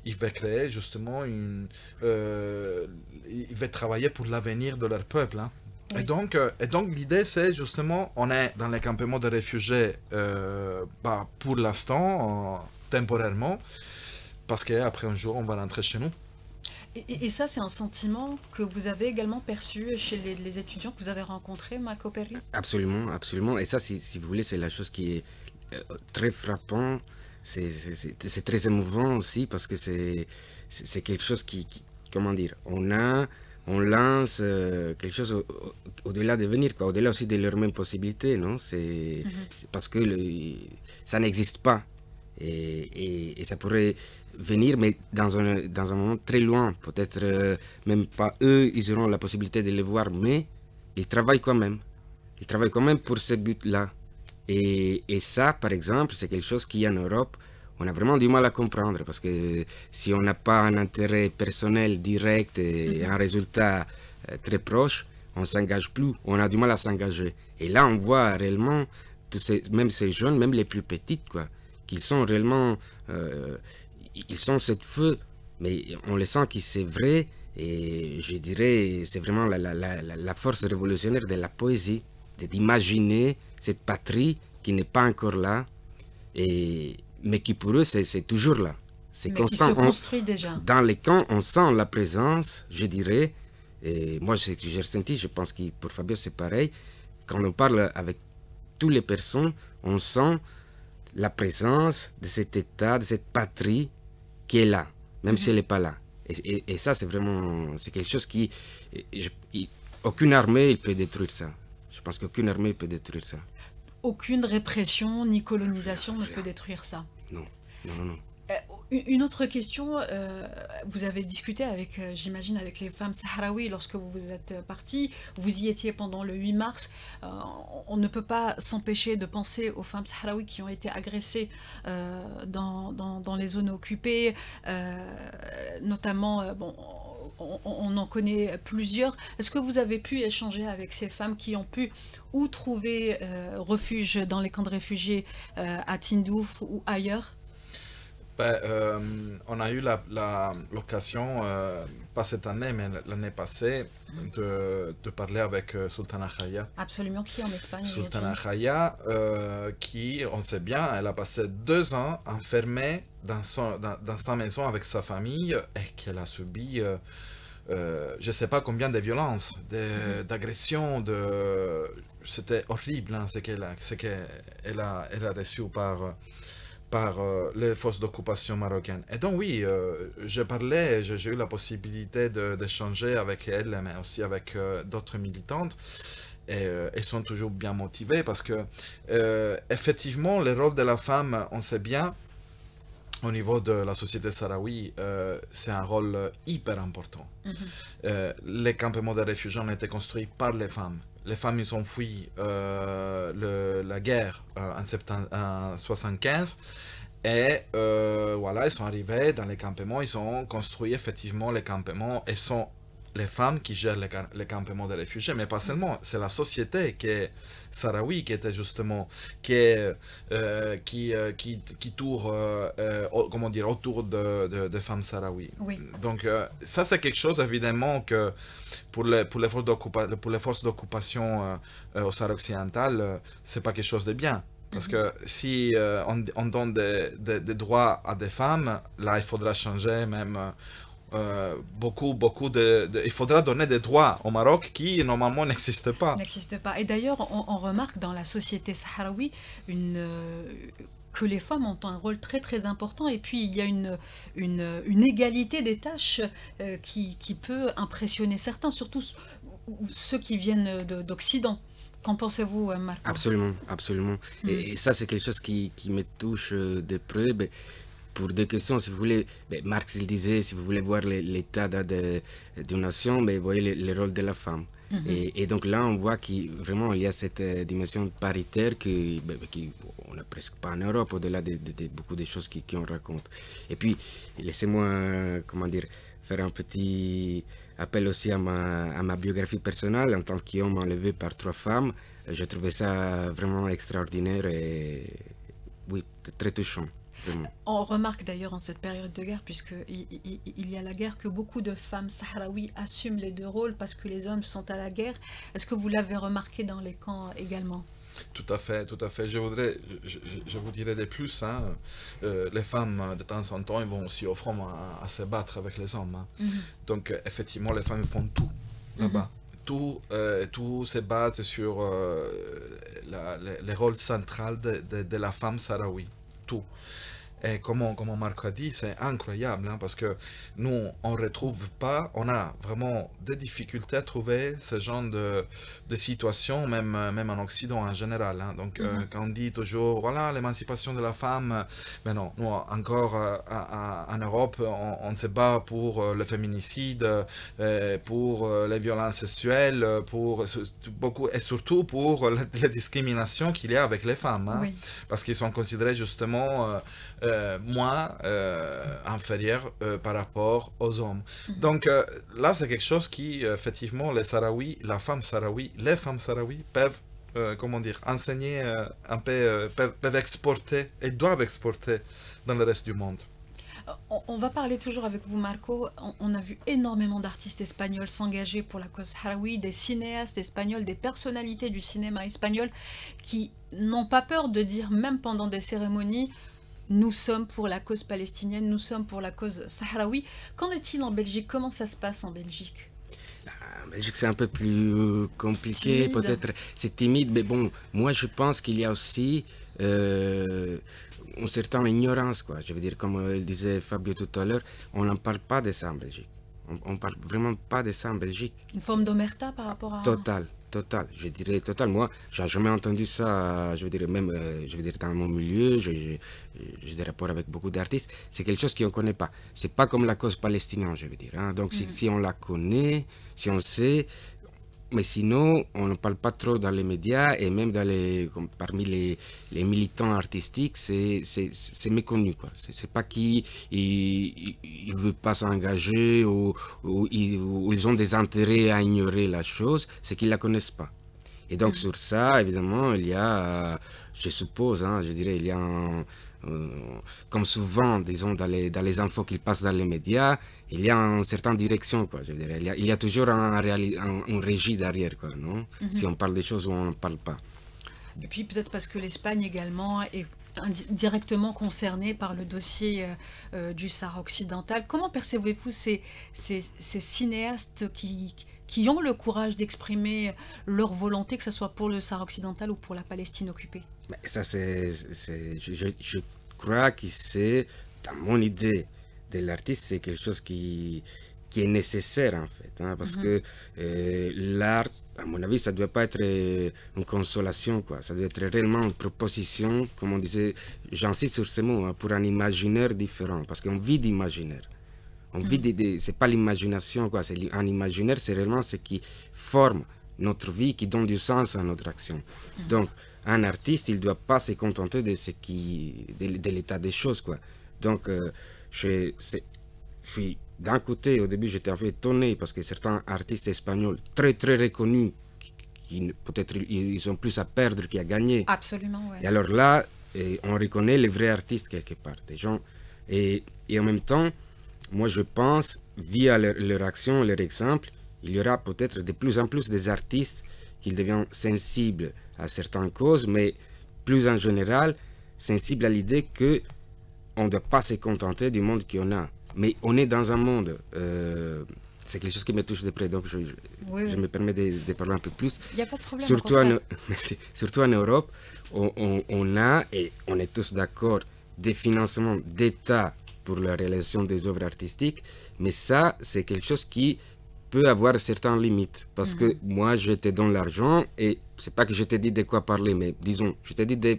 il va créer justement une... Euh, il travailler pour l'avenir de leur peuple. Hein. Et donc, euh, et donc l'idée, c'est justement, on est dans les campements de réfugiés euh, bah, pour l'instant, temporairement, parce qu'après un jour, on va rentrer chez nous. Et, ça, c'est un sentiment que vous avez également perçu chez les, étudiants que vous avez rencontrés, Marco Perry Absolument, absolument. Et ça, si, vous voulez, c'est la chose qui est euh, très frappante. C'est très émouvant aussi parce que c'est quelque chose qui, comment dire, on a on lance euh, quelque chose au-delà de venir, au-delà aussi de leurs mêmes possibilités, non mhm. C'est parce que ça n'existe pas. Et, et, et, ça pourrait venir, mais dans un, dans un moment très loin. Peut-être euh, même pas eux, ils auront la possibilité de les voir, mais ils travaillent quand même. Ils travaillent quand même pour ce but-là. Et, et, ça, par exemple, c'est quelque chose qui, en Europe, on a vraiment du mal à comprendre, parce que si on n'a pas un intérêt personnel direct et mhm. un résultat euh, très proche, on s'engage plus, on a du mal à s'engager. Et là, on voit réellement, tous ces, même ces jeunes, même les plus petites, quoi, qu'ils sont réellement... Euh, ils sont cette feu, mais on le sent que c'est vrai. Et je dirais, c'est vraiment la, la, la, force révolutionnaire de la poésie, d'imaginer cette patrie qui n'est pas encore là, et, mais qui pour eux, c'est toujours là. C'est constant. construit déjà. Dans les camps, on sent la présence, je dirais. Et moi, j'ai ressenti, je pense que pour Fabio, c'est pareil. Quand on parle avec toutes les personnes, on sent la présence de cet état, de cette patrie est là, même si mhm. elle n'est pas là. Et, ça, c'est vraiment c'est quelque chose qui. aucune armée il peut détruire ça. Je pense qu'aucune armée peut détruire ça. Aucune répression ni colonisation ne peut détruire ça. non, non. non. Euh, une autre question, euh, vous avez discuté avec, euh, j'imagine, avec les femmes sahraouis lorsque vous vous êtes parti, vous y étiez pendant le 8 mars. on ne peut pas s'empêcher de penser aux femmes sahraouis qui ont été agressées dans, les zones occupées, notamment, bon, on, on, en connaît plusieurs. Est-ce que vous avez pu échanger avec ces femmes qui ont pu ou trouver refuge dans les camps de réfugiés à Tindouf ou ailleurs ben, euh, on a eu l'occasion, la, euh, pas cette année, mais l'année passée, de, parler avec euh, Sultana Khaya. Absolument, qui en Espagne Sultana Khaya, qui, on sait bien, elle a passé deux ans enfermée dans, dans, sa maison avec sa famille et qu'elle a subi... je ne sais pas combien de violences, mm. d'agressions, de, c'était horrible hein, ce qu'elle a, elle a, reçu par, par euh, les forces d'occupation marocaines. Et donc oui, euh, je parlais, j'ai eu la possibilité d'échanger avec elle, mais aussi avec euh, d'autres militantes. Et euh, elles sont toujours bien motivées parce que effectivement, le rôle de la femme, on sait bien, au niveau de la société sahraoui, c'est un rôle hyper important. Mm-hmm. les campements de réfugiés ont été construits par les femmes les femmes ils ont fui euh, la guerre euh, en, 1975. Et euh, voilà, ils sont arrivés dans les campements, ils ont construit effectivement les campements et sont les femmes qui gèrent les, campements de réfugiés, mais pas seulement, c'est la société qui est Sarawi, qui était justement, qui euh, euh, qui, qui, tourne, euh, comment dire, autour de, femmes Sarawi. Donc ça c'est quelque chose évidemment que pour les, pour les forces d'occupation au Sahara occidental, c'est pas quelque chose de bien. Parce que mhm. si on, donne des, droits à des femmes, là, il faudra changer même euh, beaucoup, beaucoup de, Il faudra donner des droits au Maroc qui, normalement, n'existent pas. n'existe pas. Et d'ailleurs, on, remarque dans la société sahraoui une, euh, que les femmes ont un rôle très, très important. Et puis, il y a une, une, égalité des tâches euh, qui, qui, peut impressionner certains, surtout ceux qui viennent d'Occident. Qu'en pensez-vous, Marc Absolument, absolument. Mm. Et, ça, c'est quelque chose qui, qui me touche de près. Ben, pour des questions, si vous voulez, ben, Marx il disait, si vous voulez voir l'état d'une nation, mais ben, voyez le, rôle de la femme. Mhm. et, donc là, on voit qu'il vraiment il y a cette euh, dimension paritaire qu'on ben, n'a presque pas en Europe, au-delà de, beaucoup de choses qu'on qui raconte. Et puis, laissez-moi, comment dire, faire un petit appel aussi à ma, à ma biographie personnelle en tant qu'homme enlevé par trois femmes. Euh, J'ai trouvé ça vraiment extraordinaire et oui, très touchant. On remarque d'ailleurs en cette période de guerre, puisque il, y a la guerre, que beaucoup de femmes sahraouis assument les deux rôles parce que les hommes sont à la guerre. Est-ce que vous l'avez remarqué dans les camps également tout à fait, tout à fait. Je voudrais, je, vous dirais des plus. Hein. Euh, les femmes, hein, de temps en temps, elles vont aussi au front à, se battre avec les hommes. Hein. Mhm. Donc, euh, effectivement, les femmes font tout là-bas. Mhm. tout, euh, tout se base sur euh, la, les, rôles centraux de, de, la femme sahraoui. Tout. Et comme comment Marc a dit, c'est incroyable, hein, parce que nous, on ne retrouve pas, on a vraiment des difficultés à trouver ce genre de, situation, même, même en Occident en général. Hein. Donc, euh, mhm. quand on dit toujours, voilà, l'émancipation de la femme, mais ben non, nous, encore euh, en Europe, on, on, se bat pour euh, le féminicide, pour les violences sexuelles, pour beaucoup, et surtout pour la, discrimination qu'il y a avec les femmes, hein. parce qu'ils sont considérés justement euh, moins euh, euh, par rapport aux hommes. Mhm. Donc euh, là, c'est quelque chose qui, effectivement, les Sahraouis, la femme Sahraoui, les femmes Sahraouis peuvent comment dire, enseigner un peu, peuvent, exporter et doivent exporter dans le reste du monde. On, va parler toujours avec vous, Marco. On, a vu énormément d'artistes espagnols s'engager pour la cause Harawi, des cinéastes espagnols, des personnalités du cinéma espagnol qui n'ont pas peur de dire, même pendant des cérémonies, nous sommes pour la cause palestinienne, nous sommes pour la cause sahraoui. Qu'en est-il en Belgique Comment ça se passe en Belgique en ah, Belgique, c'est un peu plus euh, compliqué, peut-être c'est timide, mais bon, moi je pense qu'il y a aussi euh, une certaine ignorance, quoi. Je veux dire, comme euh, le disait Fabio tout à l'heure, on n'en parle pas de ça en Belgique. On ne parle vraiment pas de ça en Belgique. Une forme d'omerta par rapport à... Total, total. Je dirais total. Moi, j'ai jamais entendu ça, euh, je veux dire, même euh, je veux dire, dans mon milieu, j'ai des rapports avec beaucoup d'artistes. C'est quelque chose qu'on ne connaît pas. C'est pas comme la cause palestinienne, je veux dire. Hein. Donc, si, mm. si, on la connaît, si on sait, mais sinon, on ne parle pas trop dans les médias et même parmi les, militants artistiques, c'est méconnu. Ce n'est pas qu'ils ne veulent pas s'engager ou, ils ont des intérêts à ignorer la chose, c'est qu'ils ne la connaissent pas. Et donc mm. sur ça, évidemment, il y a, je suppose, hein, je dirais, il y a un euh, comme souvent, disons, dans les, dans les infos qu'il passent dans les médias, il y a une certaine direction, quoi. Je dirais. Il, y a, il, y a, toujours un, un, une régie derrière, quoi, non mhm. Si on parle des choses ou on ne parle pas. Et puis peut-être parce que l'Espagne également est directement concernée par le dossier euh, euh, du Sahara occidental. Comment percevez-vous ces, ces, cinéastes qui, qui ont le courage d'exprimer leur volonté, que ce soit pour le Sahara occidental ou pour la Palestine occupée. ça, c'est, je, crois que c'est, dans mon idée de l'artiste, c'est quelque chose qui, qui est nécessaire en fait. Hein, parce mhm. que euh, l'art, à mon avis, ça ne doit pas être euh, une consolation, quoi. ça doit être réellement une proposition, comme on disait, j'insiste sur ces mots, hein, pour un imaginaire différent, parce qu'on vit d'imaginaire. On vit des, c'est pas l'imagination quoi, c'est un imaginaire, c'est réellement ce qui forme notre vie, qui donne du sens à notre action. Donc un artiste, il ne doit pas se contenter de ce qui, de, l'état des choses quoi. Donc euh, je, je suis d'un côté, au début, j'étais un peu étonné parce que certains artistes espagnols très très reconnus, qui, peut-être ils ont plus à perdre qu'à gagner. Absolument. Ouais. Et alors là, on reconnaît les vrais artistes quelque part, des gens. Et, et en même temps, moi je pense, via leur, action, leur exemple, il y aura peut-être de plus en plus des artistes qui deviennent sensibles à certaines causes, mais plus en général, sensibles à l'idée que on ne doit pas se contenter du monde qu'on a. Mais on est dans un monde, euh, c'est quelque chose qui me touche de près, donc je, me permets de, parler un peu plus. Il n'y a pas de problème. Surtout, en, Europe, on a, et on est tous d'accord, des financements d'État pour la réalisation des œuvres artistiques, mais ça, c'est quelque chose qui peut avoir certaines limites parce que mhm. moi, je dans l'argent et c'est pas que je t'ai dit de quoi parler, mais disons, je t'ai dis de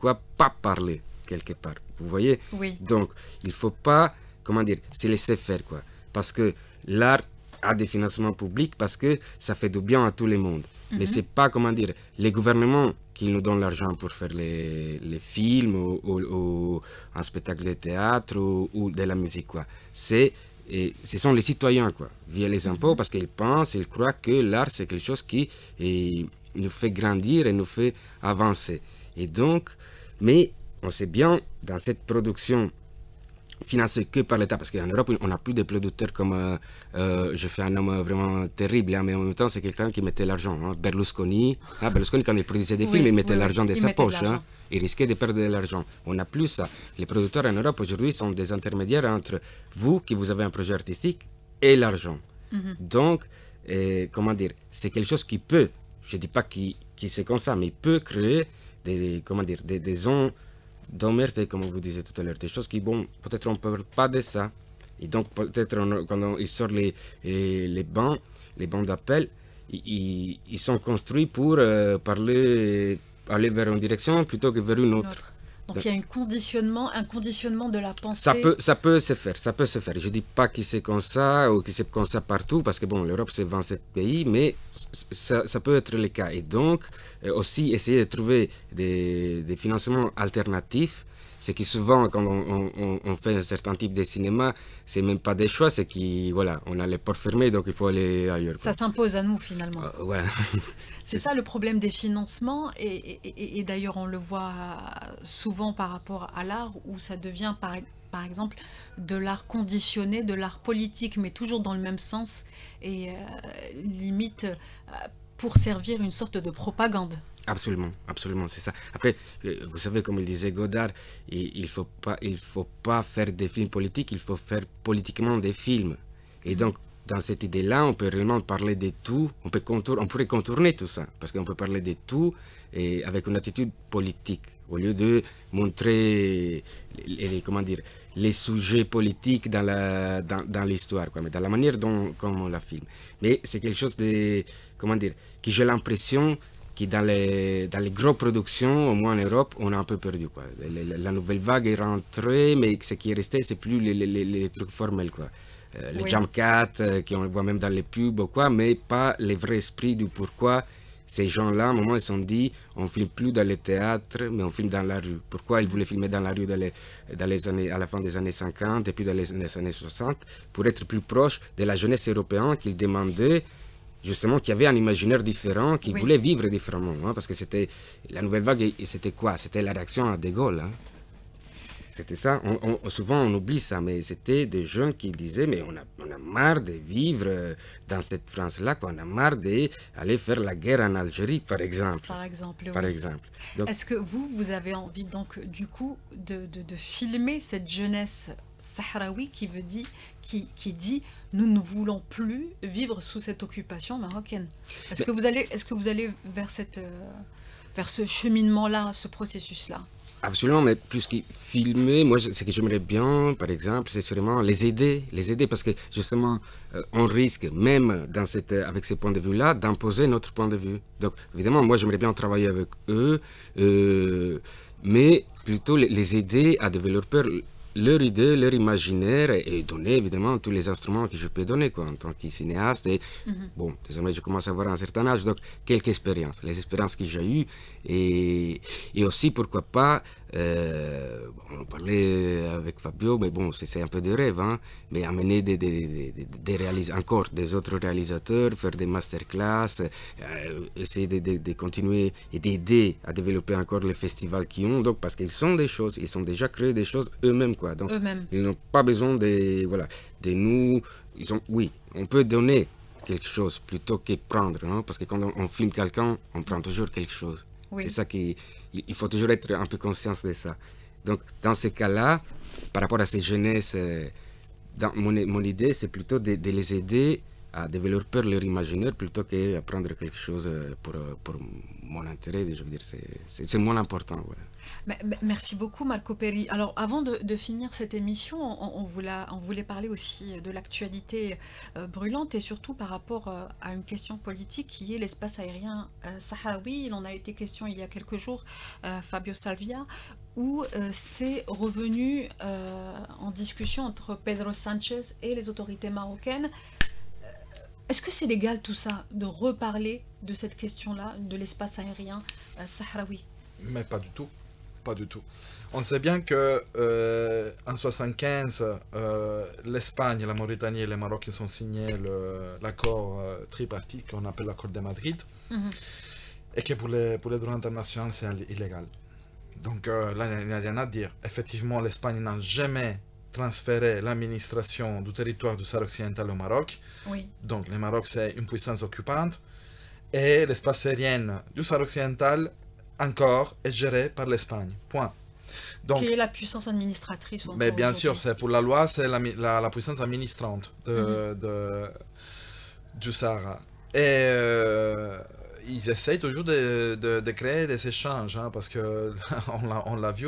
quoi pas parler quelque part. Vous voyez oui. Donc, il faut pas, comment dire, se laisser faire quoi, parce que l'art a des financements publics parce que ça fait du bien à tout le monde. Mais mhm. c'est pas comment dire, les gouvernements qu'ils nous donnent l'argent pour faire les, films ou, un spectacle de théâtre ou, de la musique. Quoi. C'est, ce sont les citoyens, quoi, via les impôts, parce qu'ils pensent, ils croient que l'art, c'est quelque chose qui nous fait grandir et nous fait avancer. Et donc, mais on sait bien, dans cette production financé que par l'État, parce qu'en Europe, on n'a plus de producteurs comme. Euh, euh, je fais un homme vraiment terrible, hein, mais en même temps, c'est quelqu'un qui mettait l'argent. Hein. Berlusconi, hein, Berlusconi, quand il produisait des films, il mettait l'argent de sa poche. Il risquait de perdre de l'argent. On n'a plus ça. Les producteurs en Europe aujourd'hui sont des intermédiaires entre vous, qui vous avez un projet artistique, et l'argent. Mhm. Donc, euh, comment dire, c'est quelque chose qui peut, je ne dis pas qui, qui c'est comme ça, mais peut créer des, comment dire, des, des zones d'emmerder, comme vous disiez tout à l'heure, des choses qui, bon, peut-être on ne parle pas de ça. Et donc, peut-être quand ils sortent les, les, bancs, les bancs d'appel, ils, ils, sont construits pour euh, parler, aller vers une direction plutôt que vers une autre. Donc il y a un conditionnement, un conditionnement de la pensée. Ça peut, ça peut se faire, ça peut se faire. Je dis pas que c'est comme ça ou que c'est comme ça partout, parce que bon, l'Europe c'est 27 pays, mais ça, peut être le cas. Et donc euh, aussi essayer de trouver des financements alternatifs c'est que souvent, quand on, fait un certain type de cinéma, c'est même pas des choix, c'est qu'on voilà, on a les portes fermées, donc il faut aller ailleurs. Ça s'impose à nous finalement. Euh, c'est ça le problème des financements, et, d'ailleurs on le voit souvent par rapport à l'art, où ça devient par, par exemple de l'art conditionné, de l'art politique, mais toujours dans le même sens, et euh, limite euh, pour servir une sorte de propagande. Absolument, absolument, c'est ça. Après, euh, vous savez, comme il disait Godard, il ne faut, pas, il faut pas faire des films politiques, il faut faire politiquement des films. Et donc, dans cette idée-là, on peut réellement parler de tout, on, peut contour, on pourrait contourner tout ça, parce qu'on peut parler de tout et avec une attitude politique, au lieu de montrer les, comment dire, les sujets politiques dans l'histoire, dans, dans, l'histoire, mais dans la manière dont comme on la filme. Mais c'est quelque chose de, comment dire, qui j'ai l'impression qui dans les, dans les grosses productions, au moins en Europe, on a un peu perdu. Quoi. La, nouvelle vague est rentrée, mais ce qui est resté, c'est plus les, les, les, trucs formels. Quoi. Euh, les jump cuts, euh, qu'on voit même dans les pubs, quoi, mais pas le vrai esprit du pourquoi ces gens-là, à un moment, ils se sont dit, on ne filme plus dans les théâtres, mais on filme dans la rue. Pourquoi ils voulaient filmer dans la rue dans les, dans les années, à la fin des années 50 et puis dans les, années 60 Pour être plus proche de la jeunesse européenne qu'ils demandaient justement qu'il y avait un imaginaire différent, qui voulait vivre différemment. Hein, parce que c'était la nouvelle vague, et c'était quoi C'était la réaction à De Gaulle. Hein. C'était ça. On, souvent, on oublie ça, mais c'était des jeunes qui disaient Mais on a, on a marre de vivre euh, dans cette France-là, Qu'on a marre d'aller faire la guerre en Algérie, par exemple. Par exemple. Est-ce que vous, vous avez envie, donc, du coup, de, filmer cette jeunesse sahraoui qui, veut dire, qui dit Nous ne voulons plus vivre sous cette occupation marocaine Est-ce que, vous allez, est -ce que vous allez vers, cette, euh, vers ce cheminement-là, ce processus-là Absolument, mais plus que filmer, moi, ce que j'aimerais bien, par exemple, c'est sûrement les aider, les aider, parce que justement, euh, on risque, même dans cette, euh, avec ces points de vue-là, d'imposer notre point de vue. Donc, évidemment, moi, j'aimerais bien travailler avec eux, euh, mais plutôt les aider à développer leur idée, leur imaginaire, et donner évidemment tous les instruments que je peux donner quoi, en tant que cinéaste. Et, mhm. Bon, désormais, je commence à avoir un certain âge, donc quelques expériences, les expériences que j'ai eues, et, aussi, pourquoi pas, euh, on parlait avec Fabio, mais bon, c'est un peu de rêve, hein, mais amener des, des, encore des autres réalisateurs, faire des masterclass, euh, essayer de, continuer et d'aider à développer encore les festivals qu'ils ont, donc, parce qu'ils sont des choses, ils sont déjà créés des choses eux-mêmes, quoi. Donc, ils n'ont pas besoin de, voilà, de nous. Ils ont, oui, on peut donner quelque chose plutôt que prendre, hein, parce que quand on filme quelqu'un, on prend toujours quelque chose. C'est ça qui, il faut toujours être un peu conscient de ça. Donc, dans ces cas-là, par rapport à ces jeunesses, euh, dans mon, mon, idée, c'est plutôt de, les aider à développer leur imaginaire plutôt que prendre quelque chose euh, pour, euh, pour mon intérêt. Je veux dire, c'est moins important. Voilà. Bah, bah, merci beaucoup Marco Perry Alors avant de, finir cette émission, on, voulait, parler aussi de l'actualité euh, brûlante et surtout par rapport euh, à une question politique qui est l'espace aérien euh, sahraoui. Il en a été question il y a quelques jours, Fabio Salvia, où c'est revenu en discussion entre Pedro Sanchez et les autorités marocaines. Est-ce que c'est légal tout ça, de reparler de cette question-là, de l'espace aérien sahraoui Mais pas du tout pas du tout. On sait bien que euh, en 75, euh, l'Espagne, la Mauritanie et le Maroc ont signé l'accord euh, tripartite qu'on appelle l'accord de Madrid, mhm. et que pour les, pour les droits internationaux, c'est illégal. Donc euh, là, il n'y a rien à dire. Effectivement, l'Espagne n'a jamais transféré l'administration du territoire du Sahara occidental au Maroc. Donc le Maroc, c'est une puissance occupante. Et l'espace aérien du Sahara occidental encore est gérée par l'Espagne. Point. Donc, Quelle est la puissance administratrice Mais bien sûr, c'est pour la loi, c'est la, la, puissance administrante de, mhm. du Sahara. Et euh, ils essayent toujours de, de, créer des échanges, hein, parce que on l'a vu,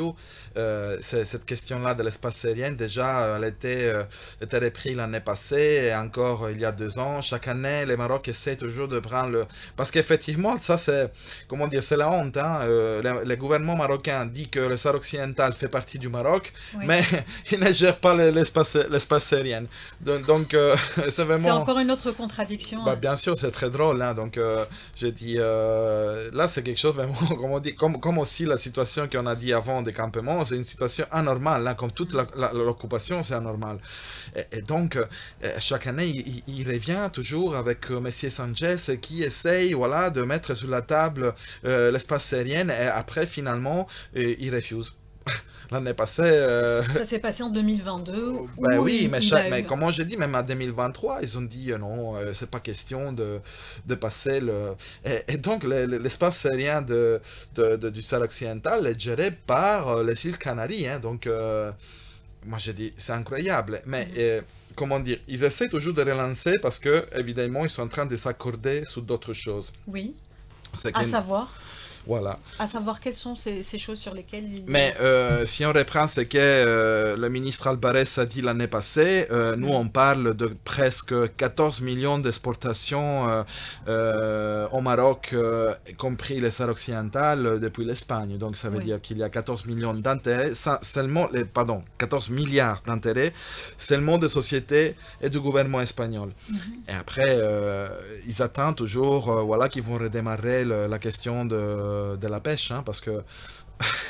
euh, cette question-là de l'espace aérien, déjà, elle était, euh, était reprise l'année passée, et encore il y a deux ans. Chaque année, les Maroc essaie toujours de prendre le... Parce qu'effectivement, ça c'est, comment dire, c'est la honte. Hein, euh, le, gouvernement marocain dit que le Sahara occidental fait partie du Maroc, mais il ne gère pas l'espace aérien. Donc, euh, c'est vraiment... C'est encore une autre contradiction. Bah, hein. bien sûr, c'est très drôle. Hein, donc, je dis euh, là, c'est quelque chose mais comme, comme, aussi la situation qu'on a dit avant des campements, c'est une situation anormale. Hein, comme toute l'occupation, c'est anormal. Et, donc, euh, chaque année, il, revient toujours avec euh, Sanchez qui essaye voilà, de mettre sur la table euh, l'espace aérien et après, finalement, il refuse l'année passée. Euh, Ça, s'est passé en 2022. Ben oui, mais, comment mais comment j'ai dit, même en 2023, ils ont dit euh, non, euh, c'est pas question de, de passer le. Et, donc, l'espace aérien de, du sol occidental est géré par les îles Canaries. Hein. donc, moi, j'ai dit, c'est incroyable. Mais. Mm-hmm. comment dire, ils essaient toujours de relancer parce que, évidemment, ils sont en train de s'accorder sur d'autres choses. Oui. À savoir voilà. À savoir quelles sont ces, choses sur lesquelles Mais euh, si on reprend ce que euh, le ministre Alvarez a dit l'année passée, euh, nous on parle de presque 14 millions d'exportations au Maroc, y compris les Sahara occidentales, depuis l'Espagne. Donc ça veut dire qu'il y a 14 millions d'intérêts, seulement, les, pardon, 14 milliards d'intérêts seulement des sociétés et du gouvernement espagnol. Mhm. Et après, ils attendent toujours voilà, qu'ils vont redémarrer la question de euh, de la pêche, hein, parce que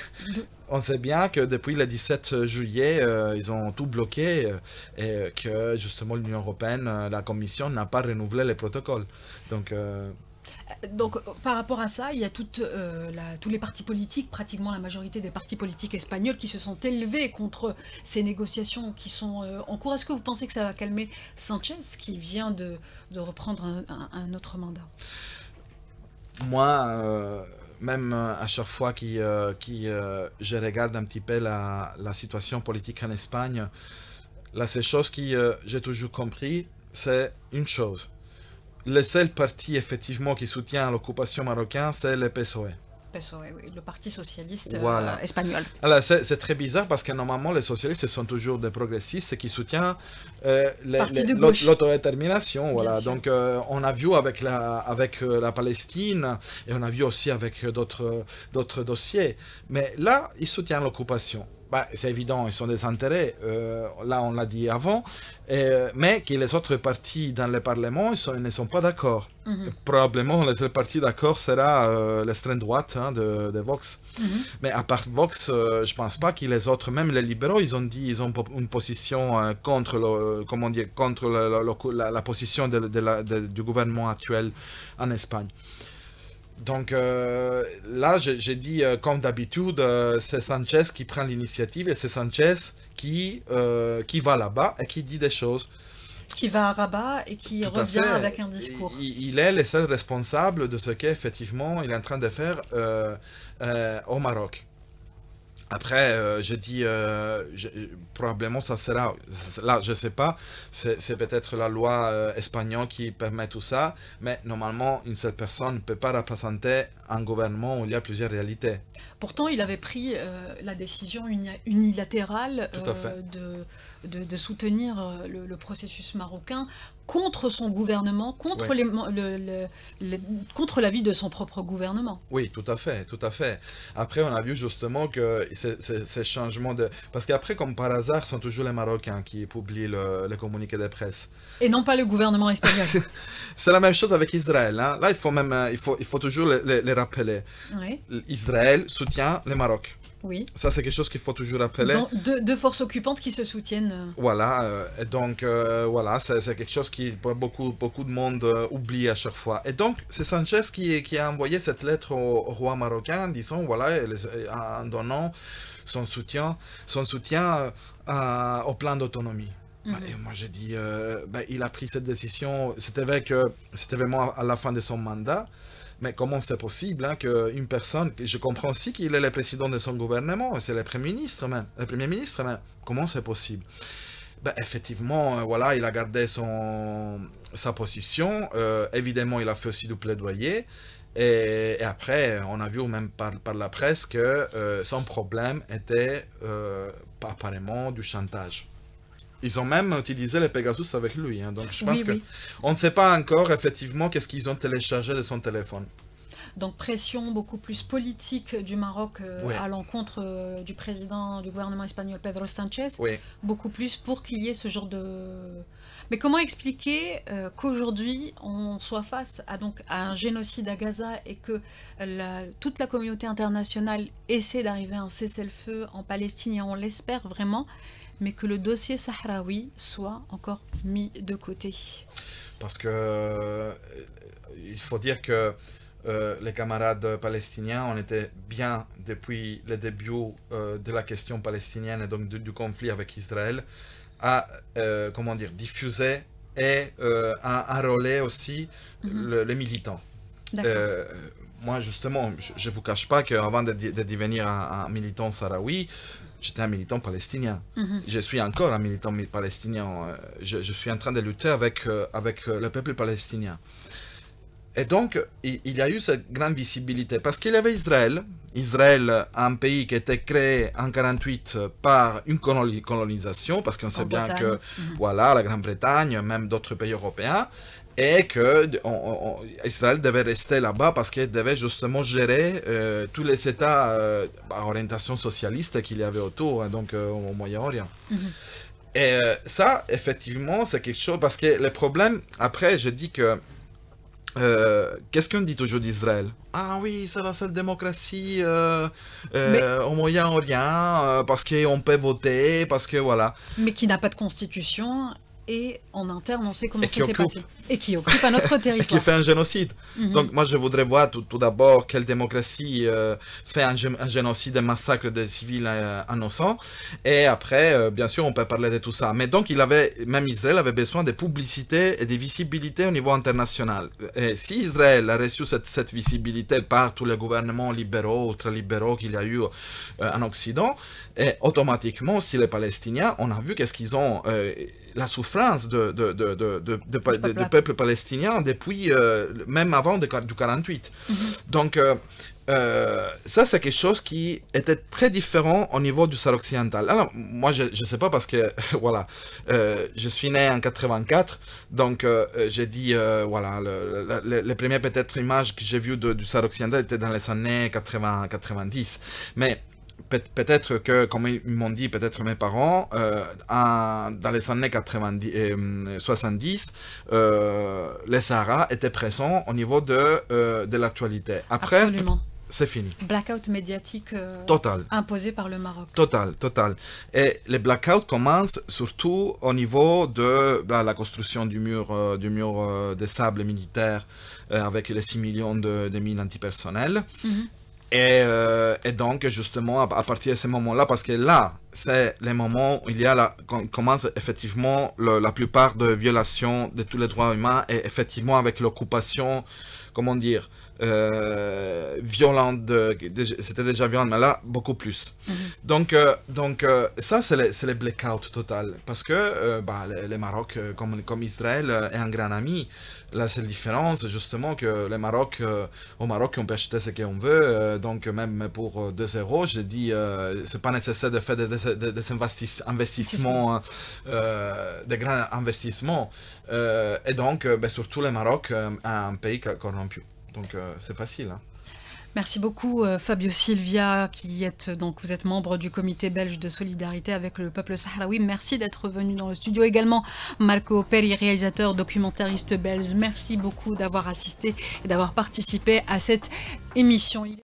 on sait bien que depuis le 17 juillet, euh, ils ont tout bloqué euh, et que justement l'Union européenne, la Commission n'a pas renouvelé les protocoles. Donc donc, par rapport à ça, il y a tous les partis politiques, pratiquement la majorité des partis politiques espagnols, qui se sont élevés contre ces négociations qui sont en cours. Est-ce que vous pensez que ça va calmer Sanchez, qui vient de, reprendre un, autre mandat Moi même euh, à chaque fois que euh, euh, je regarde un petit peu la, situation politique en Espagne, la seule chose que j'ai toujours compris, c'est une chose. Le seul parti effectivement qui soutient l'occupation marocaine, c'est le PSOE le Parti socialiste euh, espagnol. c'est très bizarre parce que normalement, les socialistes sont toujours des progressistes qui soutiennent euh, l'autodétermination. Voilà. Donc, euh, on a vu avec la, avec la Palestine et on a vu aussi avec d'autres dossiers. Mais là, ils soutiennent l'occupation. Bah, c'est évident, ils sont des intérêts, euh, là on l'a dit avant, mais que les autres partis dans le Parlement ils ne sont pas d'accord. Mhm. Probablement, les autres partis d'accord sera euh, l'extrême droite hein, de, Vox. Mhm. Mais à part Vox, euh, je ne pense pas que les autres, même les libéraux, ils ont dit ils ont une position euh, contre, le, comment dire, contre la, position du gouvernement actuel en Espagne. Donc euh, là, j'ai dit, euh, comme d'habitude, euh, c'est Sanchez qui prend l'initiative et c'est Sanchez qui, va là-bas et qui dit des choses. Qui va à Rabat et qui revient avec un discours. Il, il, est le seul responsable de ce qu'effectivement il est en train de faire au Maroc. Après, euh, je dis, euh, probablement ça sera, là je ne sais pas, c'est peut-être la loi euh, espagnole qui permet tout ça, mais normalement une seule personne ne peut pas représenter un gouvernement où il y a plusieurs réalités. Pourtant, il avait pris la décision unilatérale de, de, soutenir le processus marocain contre son gouvernement, contre, le, l'avis de son propre gouvernement. Oui, tout à fait, tout à fait. Après, on a vu justement que ces changements de... Parce qu'après, comme par hasard, sont toujours les Marocains qui publient le, communiqué de presse. Et non pas le gouvernement espagnol. C'est la même chose avec Israël. Hein. Là, il faut, même, euh, il faut, il faut toujours les, rappeler. Israël soutient le Maroc. Ça, c'est quelque chose qu'il faut toujours rappeler. Deux forces occupantes qui se soutiennent. Euh. Voilà, euh, et donc euh, voilà, c'est quelque chose qui beaucoup, beaucoup de monde oublie à chaque fois. Et donc, c'est Sanchez qui, a envoyé cette lettre au, roi marocain, disons, voilà, en donnant son soutien, son soutien au plan d'autonomie. Mhm. Et moi, j'ai dit, ben, il a pris cette décision, c'était avec, c'était vraiment à la fin de son mandat. Mais comment c'est possible hein, qu'une personne, je comprends aussi qu'il est le président de son gouvernement, c'est le premier ministre même, le premier ministre Comment c'est possible ben, effectivement, euh, voilà, il a gardé son, sa position. Euh, évidemment, il a fait aussi du plaidoyer. Et, après, on a vu même par, par la presse que euh, son problème était apparemment du chantage. Ils ont même utilisé les Pegasus avec lui. Hein. donc je pense qu'on ne sait pas encore effectivement qu'est-ce qu'ils ont téléchargé de son téléphone. Donc pression beaucoup plus politique du Maroc euh, à l'encontre euh, du président du gouvernement espagnol Pedro Sanchez. Beaucoup plus pour qu'il y ait ce genre de... Mais comment expliquer euh, qu'aujourd'hui on soit face à, donc, à un génocide à Gaza et que toute la communauté internationale essaie d'arriver à un cessez-le-feu en Palestine et on l'espère vraiment mais que le dossier sahraoui soit encore mis de côté. Parce que euh, il faut dire que euh, les camarades palestiniens, on était bien depuis le début euh, de la question palestinienne et donc du, conflit avec Israël, à comment dire, diffuser et à enrôler aussi mhm. les militants. moi, justement, je ne vous cache pas qu'avant de, de, devenir un militant sahraoui, j'étais un militant palestinien. Mhm. Je suis encore un militant palestinien. Euh, je, suis en train de lutter avec, euh, avec euh, le peuple palestinien. Et donc, il, y a eu cette grande visibilité parce qu'il y avait Israël. Israël, un pays qui était créé en 1948 par une colonisation, parce qu'on sait bien que, mhm. voilà, la Grande-Bretagne, même d'autres pays européens et que Israël devait rester là-bas parce qu'il devait justement gérer euh, tous les États euh, à orientation socialiste qu'il y avait autour, hein, donc euh, au Moyen-Orient. Mhm. Et euh, ça, effectivement, c'est quelque chose parce que le problème, après, je dis que qu'est-ce qu'on dit toujours d'Israël Ah oui, c'est la seule démocratie au Moyen-Orient, parce qu'on peut voter, parce que voilà. Mais qui n'a pas de constitution et en interne, on sait comment et ça s'est passé. Et qui occupe un autre territoire. et qui fait un génocide. Mhm. Donc moi, je voudrais voir tout, d'abord quelle démocratie euh, fait un, génocide, un massacre des civils euh, innocents. Et après, euh, bien sûr, on peut parler de tout ça. Mais donc, il avait, même Israël avait besoin de publicité et de visibilité au niveau international. Et si Israël a reçu cette, visibilité par tous les gouvernements libéraux, libéraux qu'il y a eu en Occident, et automatiquement, si les Palestiniens, on a vu qu'est-ce qu'ils ont la souffrance de, de, peuple. palestinien depuis, euh, même avant du 48. Mm-hmm. Donc, euh, euh, ça, c'est quelque chose qui était très différent au niveau du Sahara occidental. Alors, moi, je ne sais pas parce que, voilà, je suis né en 84, donc j'ai dit, voilà, les premières peut-être images que j'ai vues du Sahara occidental étaient dans les années 80-90. Mais peut-être que, comme ils m'ont dit, peut-être mes parents, euh, dans les années 90, et 70, les Sahara étaient présents au niveau de, euh, de l'actualité. Après, Absolument c'est fini. Blackout médiatique euh, total. imposé par le Maroc. Total, total. Et les blackouts commencent surtout au niveau de bah, la construction du mur, du mur de sable militaire avec les 6 millions de, mines antipersonnelles. Mhm. Euh, et, donc, justement, à, partir de ce moment-là, parce que là, c'est le moment où il y a la, commence effectivement la plupart de violations de tous les droits humains et effectivement avec l'occupation, comment dire, euh, violente, c'était déjà violente, mais là, beaucoup plus. Mhm. Donc, euh, donc euh, ça, c'est le, le, blackout total. Parce que bah, le, Maroc, comme, comme Israël, est un grand ami. La seule différence, justement, que le Maroc, au Maroc, on peut acheter ce qu'on veut. donc, même pour 2 euros, je dis, c'est pas nécessaire de faire des, investissements, hein, des grands investissements. et donc, ben, surtout le Maroc, un pays corrompu. Donc euh, c'est facile. Hein. Merci beaucoup euh, Fabio Silvia, qui est donc vous êtes membre du comité belge de solidarité avec le peuple sahraoui. Merci d'être venu dans le studio également. Marco Perry, réalisateur documentariste belge, merci beaucoup d'avoir assisté et d'avoir participé à cette émission.